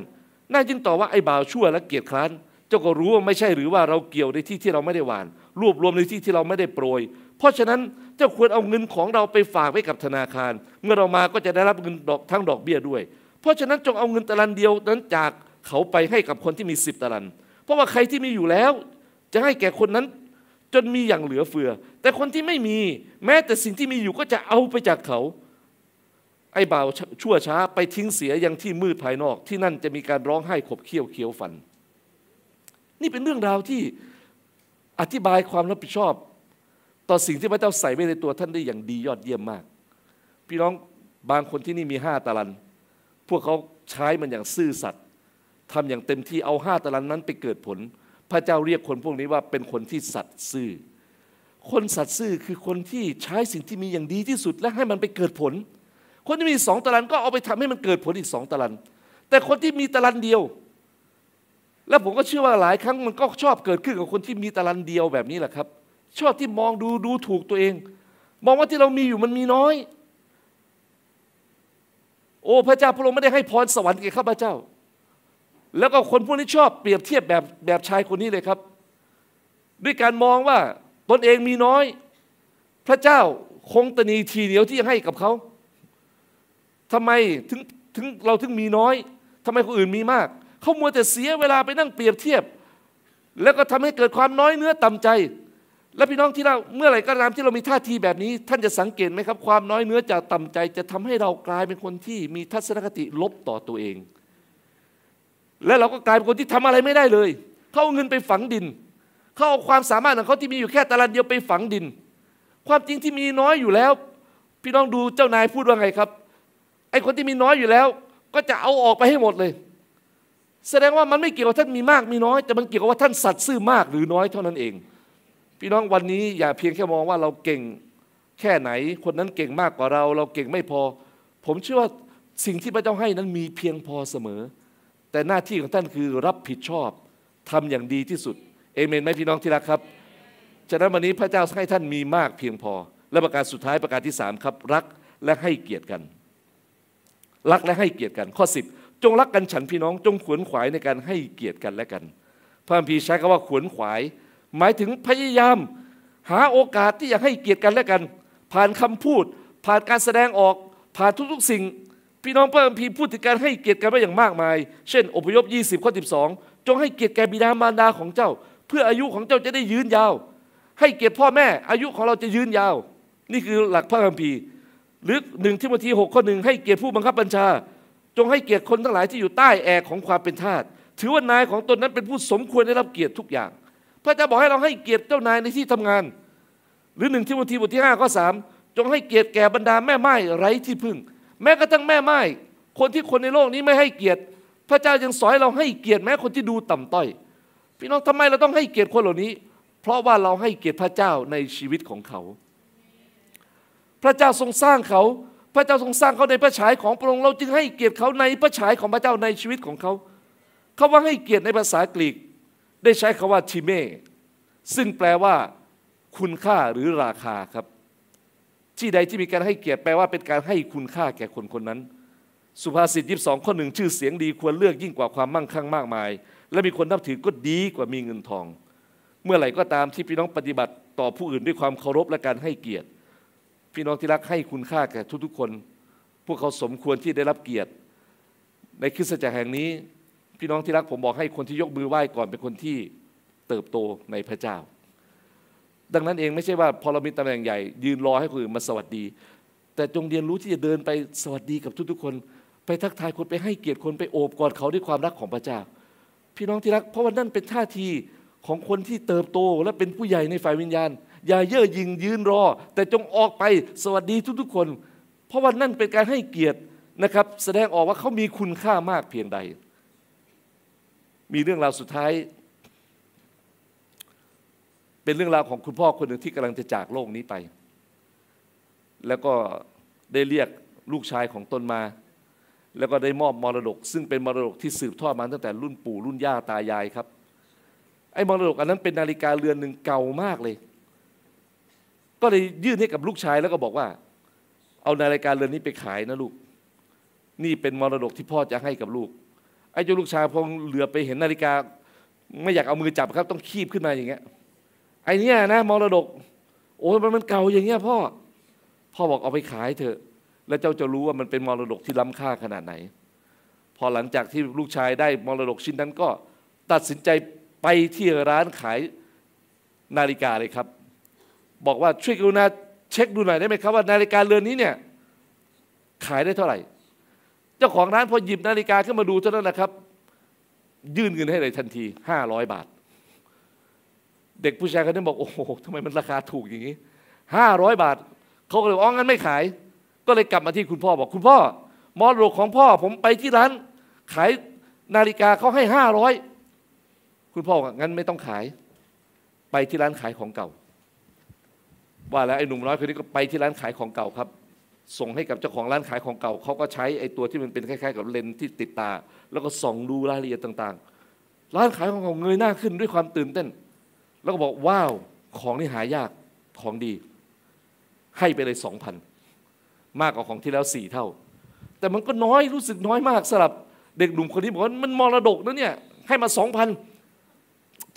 [SPEAKER 1] นายจึงตอบว่าไอ้บ่าวชั่วและเกียริคร้านเจ้าก็รู้ว่าไม่ใช่หรือว่าเราเกี่ยวในที่ที่เราไม่ได้หวาน รวบรวมในที่ที่เราไม่ได้โปรย เพราะฉะนั้น เจ้าควรเอาเงินของเราไปฝากไว้กับธนาคาร เมื่อเรามาก็จะได้รับเงินดอกทั้งดอกเบี้ยด้วยเพราะฉะนั้นจงเอาเงินตะลันเดียวนั้นจากเขาไปให้กับคนที่มีสิบตะลัน เพราะว่าใครที่มีอยู่แล้ว จะให้แก่คนนั้นจนมีอย่างเหลือเฟือ แต่คนที่ไม่มีแม้แต่สิ่งที่มีอยู่ก็จะเอาไปจากเขา ไอ้บ่าวชั่วช้าไปทิ้งเสียยังที่มืดภายนอกที่นั่นจะมีการร้องไห้ขบเคี้ยวเคี้ยวฟัน นี่เป็นเรื่องราวที่อธิบายความรับผิดชอบ ต่อสิ่งที่พระเจ้าใส่ไว้ในตัวท่านได้อย่างดียอดเยี่ยมมาก พี่น้องบางคนที่นี่มีห้าตะลันพวกเขาใช้มันอย่างซื่อสัตย์ทำอย่างเต็มที่เอาห้าตะลันนั้นไปเกิดผล พระเจ้าเรียกคนพวกนี้ว่าเป็นคนที่สัตย์ซื่อ คนสัตย์ซื่อคือคนที่ใช้สิ่งที่มีอย่างดีที่สุดและให้มันไปเกิดผล คนที่มีสองตะลัน ก็เอาไปทำให้มันเกิดผลอีกสองตะลัน แต่คนที่มีตะลันเดียว และผมก็เชื่อว่าหลายครั้งมันก็ชอบเกิดขึ้นกับคนที่มีตะลันเดียวแบบนี้แหละครับ ชอบที่มองดูดูถูกตัวเอง มองว่าที่เรามีอยู่มันมีน้อยโอ้พระเจ้าพระองค์ไม่ได้ให้พรสวรรค์แก่ข้าพเจ้า แล้วก็คนพวกนี้ชอบเปรียบเทียบแบบแบบชายคนนี้เลยครับ ด้วยการมองว่าตนเองมีน้อย พระเจ้าคงตนีทีเหนียวที่ให้กับเขาทำไมถึงถึงเราถึงมีน้อย ทำไมคนอื่นมีมากเขามัวแต่เสียเวลาไปนั่งเปรียบเทียบ แล้วก็ทำให้เกิดความน้อยเนื้อต่ำใจและพี่น้องที่เราเมื่อไหร่ก็ตามที่เรามีท่าทีแบบนี้ ท่านจะสังเกตไหมครับความ น้อยเนื้อจากต่ำใจ จะทำให้เรากลายเป็นคนที่มีทัศนคติลบต่อตัวเอง และเราก็กลายเป็นคนที่ทำอะไรไม่ได้เลย เขาเอาเงินไปฝังดินเขาเอาความสามารถของเขาที่มีอยู่แค่ตะลันเดียวไปฝังดิน ความจริงที่มีน้อยอยู่แล้ว พี่น้องดูเจ้านายพูดว่าไงครับไอคนที่มีน้อยอยู่แล้ว ก็จะเอาออกไปให้หมดเลย แสดงว่ามันไม่เกี่ยวกับท่านมีมากมีน้อย แต่มันเกี่ยวกับว่าท่านสัตย์ซื่อมากหรือน้อยเท่านั้นเองพี่น้องวันนี้อย่าเพียงแค่มองว่าเราเก่งแค่ไหน คนนั้นเก่งมากกว่าเรา เราเก่งไม่พอ ผมเชื่อว่า สิ่งที่พระเจ้าให้นั้นมีเพียงพอเสมอ แต่หน้าที่ของท่านคือรับผิดชอบทำอย่างดีที่สุด เอเมนไหมพี่น้องที่รักครับฉะนั้นวันนี้พระเจ้าให้ท่านมีมากเพียงพอ และประการสุดท้ายประการที่สามครับรักและให้เกียรติกัน รักและให้เกียรติกัน ข้อสิบจงรักกันฉันพี่น้อง จงขวนขวายในการให้เกียรติกันและกัน พระภีใช้คำว่าขวนขวายหมายถึงพยายาม หาโอกาสที่จะให้เกียรติกันและกัน ผ่านคำพูด ผ่านการแสดงออก ผ่านทุกๆ สิ่งพี่น้องพระอัมพีพูดถึงการให้เกียรติกันไว้อย่างมากมาย เช่นอพยพ 20ข้อ12จงให้เกียรติแก่บิดามารดาของเจ้า เพื่ออายุของเจ้าจะได้ยืนยาว ให้เกียรติพ่อแม่อายุของเราจะยืนยาว นี่คือหลักพระคัมภีร์หรือหนึ่งที่มททีหกข้อหนึ่งให้เกียรติผู้บังคับบัญชา จงให้เกียรติคนทั้งหลายที่อยู่ใต้แอกของความเป็นทาสถือว่านายของตนนั้นเป็นผู้สมควรได้รับเกียรติทุกอย่างพระเจ้าบอกให้เราให้เกียรติเจ้านายในที่ทำงาน หรือหนึ่งที่วันที่บทที่ห้าข้อสามจงให้เกียรติแก่บรรดาแม่ไม้ไร้ที่พึ่ง แม้กระทั่งแม่ไม้คนที่คนในโลกนี้ไม่ให้เกียรติ พระเจ้ายังสอนเราให้เกียรติแม้คนที่ดูต่ำต้อยพี่น้องทำไมเราต้องให้เกียรติคนเหล่านี้ เพราะว่าเราให้เกียรติพระเจ้าในชีวิตของเขา พระเจ้าทรงสร้างเขา พระเจ้าทรงสร้างเขาในพระฉายของพระองค์เราจึงให้เกียรติเขาในพระฉายของพระเจ้าในชีวิตของเขาเขาว่าให้เกียรติในภาษากรีกได้ใช้คาว่าชิเม ซึ่งแปลว่าคุณค่าหรือราคาครับ ที่ใดที่มีการให้เกียรติแปลว่าเป็นการให้คุณค่าแก่คนคนนั้น สุภาษิตยีสองข้อหนึ่งชื่อเสียงดีควรเลือกยิ่งกว่าความมั่งคั่งมากมาย และมีคนนับถือก็ดีกว่ามีเงินทอง เมื่อไหร่ก็ตามที่พี่น้องปฏิบัติต่อผู้อื่นด้วยความเคารพ และการให้เกียรติ พี่น้องที่รักให้คุณค่าแก่ทุกๆคน พวกเขาสมควรที่ได้รับเกียรติ ในคริสตจักรแห่งนี้พี่น้องที่รักผมบอกให้คนที่ยกมือไหว้ก่อนเป็นคนที่เติบโตในพระเจ้า ดังนั้นเองไม่ใช่ว่าพอเรามีตำแหน่งใหญ่ยืนรอให้คนอื่นมาสวัสดี แต่จงเรียนรู้ที่จะเดินไปสวัสดีกับทุกๆคน ไปทักทายคนไปให้เกียรติคนไปโอบกอดเขาด้วยความรักของพระเจ้า พี่น้องที่รักเพราะว่านั่นเป็นท่าทีของคนที่เติบโต และเป็นผู้ใหญ่ในฝ่ายวิญญาณ อย่าเย่อหยิ่งยืนรอ แต่จงออกไปสวัสดีทุกๆคน เพราะว่านั่นเป็นการให้เกียรตินะครับแสดงออกว่าเขามีคุณค่ามากเพียงใดมีเรื่องราวสุดท้าย เป็นเรื่องราวของคุณพ่อคนหนึ่งที่กำลังจะจากโลกนี้ไป แล้วก็ได้เรียกลูกชายของตนมา แล้วก็ได้มอบมรดก ซึ่งเป็นมรดกที่สืบทอดมาตั้งแต่รุ่นปู่รุ่นย่าตายายครับไอ้มรดกอันนั้นเป็นนาฬิกาเรือนหนึ่งเก่ามากเลย ก็เลยยื่นให้กับลูกชาย แล้วก็บอกว่า เอานาฬิกาเรือนนี้ไปขายนะลูก นี่เป็นมรดกที่พ่อจะให้กับลูกไอ้เจ้าลูกชายพงเหลือไปเห็นนาฬิกาไม่อยากเอามือจับครับ ต้องคีบขึ้นมาอย่างเงี้ยไอ้นี่นะมรดกโอ้ยมันเก่าอย่างเงี้ยพ่อ พ่อบอกเอาไปขายเถอะแล้วเจ้าจะรู้ว่ามันเป็นมรดกที่ล้ำค่าขนาดไหน พอหลังจากที่ลูกชายได้มรดกชิ้นนั้นก็ตัดสินใจไปที่ร้านขายนาฬิกาเลยครับ บอกว่าช่วยกรุณาเช็คดูหน่อยได้ไหมครับว่านาฬิกาเรือนนี้เนี่ยขายได้เท่าไหร่เจ้าของร้านพอหยิบนาฬิกาขึ้นมาดูเท่านั้นแหละครับ ยื่นเงินให้เลยทันทีห้าร้อยบาท เด็กผู้ชายคนนั้นบอกโอ้โหทำไมมันราคาถูกอย่างนี้ห้าร้อยบาทเขาก็เลยอ๋องั้นไม่ขาย ก็เลยกลับมาที่คุณพ่อบอก คุณพ่อมอดโรของพ่อผมไปที่ร้านขายนาฬิกาเขาให้ห้าร้อยคุณพ่อบอกงั้นไม่ต้องขาย ไปที่ร้านขายของเก่าว่าแล้วไอ้หนุ่มน้อยคนนี้ก็ไปที่ร้านขายของเก่าครับส่งให้กับเจ้าของร้านขายของเก่าเขาก็ใช้ไอ้ตัวที่มันเป็นคล้ายๆ กับเลนที่ติดตา แล้วก็ส่องดูรายละเอียดต่างๆ ร้านขายของเก่าเงยหน้าขึ้นด้วยความตื่นเต้น แล้วก็บอกว้าวของนี่หายาก ของดี ให้ไปเลยสองพันมากกว่าของที่แล้วสี่เท่า แต่มันก็น้อยรู้สึกน้อยมากสำหรับ เด็กหนุ่มคนนี้บอกว่ามันมรดกนะเนี่ยให้มาสองพัน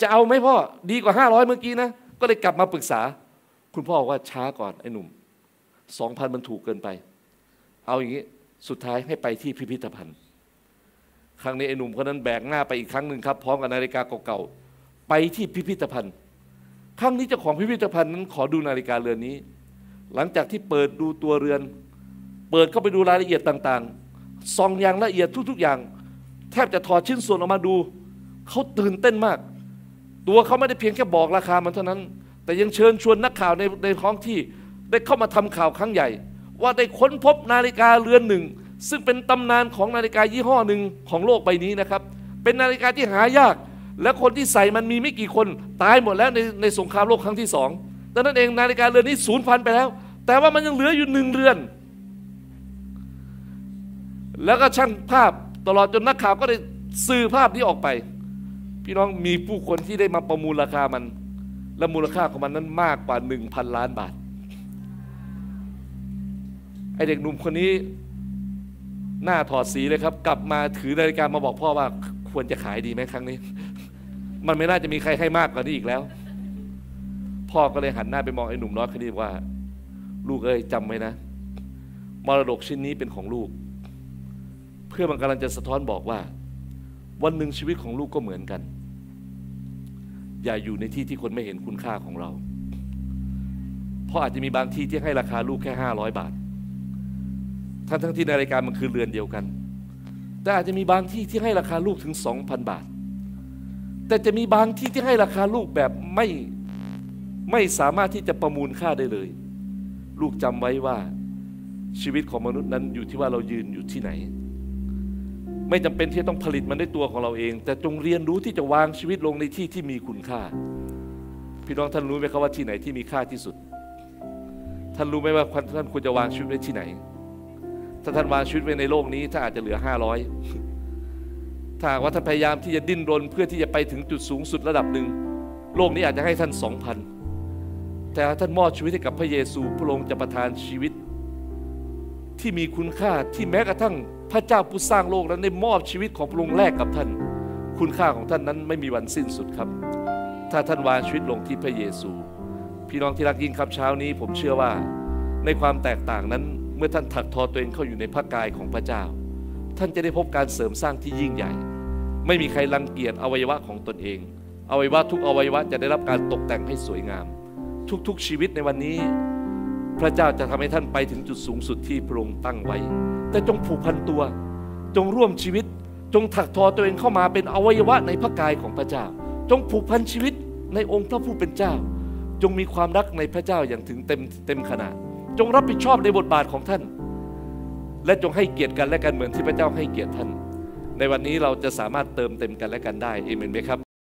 [SPEAKER 1] จะเอาไหมพ่อดีกว่าห้าร้อยเมื่อกี้นะ ก็เลยกลับมาปรึกษาคุณพ่อว่าช้าก่อนไอ้หนุ่มสองพันมันถูกเกินไป เอาอย่างนี้ สุดท้ายให้ไปที่พิพิธภัณฑ์ ครั้งนี้ไอ้หนุ่มคนนั้นแบกหน้าไปอีกครั้งหนึ่งครับพร้อมกับนาฬิกาเก่าๆ ไปที่พิพิธภัณฑ์ ครั้งนี้เจ้าของพิพิธภัณฑ์นั้นขอดูนาฬิกาเรือนนี้ หลังจากที่เปิดดูตัวเรือน เปิดเข้าไปดูรายละเอียดต่างๆซองอย่างละเอียดทุกๆอย่าง แทบจะถอดชิ้นส่วนออกมาดู เขาตื่นเต้นมาก ตัวเขาไม่ได้เพียงแค่บอกราคามันเท่านั้น แต่ยังเชิญชวนนักข่าวในในท้องที่ได้เข้ามาทำข่าวครั้งใหญ่ ว่าได้ค้นพบนาฬิกาเรือนหนึ่ง ซึ่งเป็นตำนานของนาฬิกายี่ห้อหนึ่งของโลกใบนี้นะครับเป็นนาฬิกาที่หายาก และคนที่ใส่มันมีไม่กี่คนตายหมดแล้วในในสงครามโลกครั้งที่สองดังนั้นเองนาฬิกาเรือนนี้สูญพันธุ์ไปแล้ว แต่ว่ามันยังเหลืออยู่หนึ่งเรือนแล้วก็ช่างภาพตลอดจนนักข่าวก็ได้สื่อภาพที่ออกไป พี่น้องมีผู้คนที่ได้มาประมูลราคามันและมูลค่าของมันนั้นมากกว่า 1,000 ล้านบาทไอเด็กหนุ่มคนนี้ หน้าถอดสีเลยครับ กลับมาถือนาฬิกามาบอกพ่อว่าควรจะขายดีไหมครั้งนี้ มันไม่น่าจะมีใครให้มากกว่านี้อีกแล้ว พ่อก็เลยหันหน้าไปมองไอ้หนุ่มน้อยคนนี้ว่า ลูกเอ้ยจำไว้นะ มรดกชิ้นนี้เป็นของลูก เพื่อมันกำลังจะสะท้อนบอกว่า วันหนึ่งชีวิตของลูกก็เหมือนกัน อย่าอยู่ในที่ที่คนไม่เห็นคุณค่าของเราเพราะอาจจะมีบางที่ที่ให้ราคาลูกแค่500บาททั้งทั้งที่ในรายการมันคือเรือนเดียวกัน แต่อาจจะมีบางที่ที่ให้ราคาลูกถึง 2,000 บาท แต่จะมีบางที่ที่ให้ราคาลูกแบบไม่ไม่สามารถที่จะประมูลค่าได้เลย ลูกจำไว้ว่าชีวิตของมนุษย์นั้นอยู่ที่ว่าเรายืนอยู่ที่ไหน ไม่จำเป็นที่ต้องผลิตมันด้วยตัวของเราเอง แต่จงเรียนรู้ที่จะวางชีวิตลงในที่ที่มีคุณค่า พี่น้องท่านรู้ไหมครับว่าที่ไหน ที่มีค่าที่สุด ท่านรู้ไหมว่าท่านควรจะวางชีวิตไว้ที่ไหนถ้าท่านวางชีวิตไว้ในโลกนี้ท่านอาจจะเหลือ 500ถ้าว่าท่านพยายามที่จะดิ้นรนเพื่อที่จะไปถึงจุดสูงสุดระดับหนึ่ง โลกนี้อาจจะให้ท่าน 2,000 แต่ท่านมอบชีวิตให้กับพระเยซูพระองค์จะประทานชีวิต ที่มีคุณค่าที่แม้กระทั่งพระเจ้าผู้สร้างโลกนั้นได้มอบชีวิตของพระองค์แลกกับท่าน คุณค่าของท่านนั้นไม่มีวันสิ้นสุดครับ ถ้าท่านวางชีวิตลงที่พระเยซู พี่น้องที่รักยิ่งครับเช้านี้ผมเชื่อว่าในความแตกต่างนั้นเมื่อ ท่านถักทอตัวเองเข้าอยู่ในพระกายของพระเจ้า ท่านจะได้พบการเสริมสร้างที่ยิ่งใหญ่ ไม่มีใครรังเกียจอวัยวะของตนเอง อวัยวะทุกอวัยวะจะได้รับการตกแต่งให้สวยงาม ทุกๆชีวิตในวันนี้ พระเจ้าจะทำให้ท่านไปถึงจุดสูงสุดที่พระองค์ตั้งไว้ แต่จงผูกพันตัว จงร่วมชีวิต จงถักทอตัวเองเข้ามาเป็นอวัยวะในพระกายของพระเจ้า จงผูกพันชีวิตในองค์พระผู้เป็นเจ้า จงมีความรักในพระเจ้าอย่างถึงเต็มเต็มขนาดจงรับผิดชอบในบทบาทของท่าน และจงให้เกียรติกันและกันเหมือนที่พระเจ้าให้เกียรติท่าน ในวันนี้เราจะสามารถเติมเต็มกันและกันได้เอเมนไหมครับ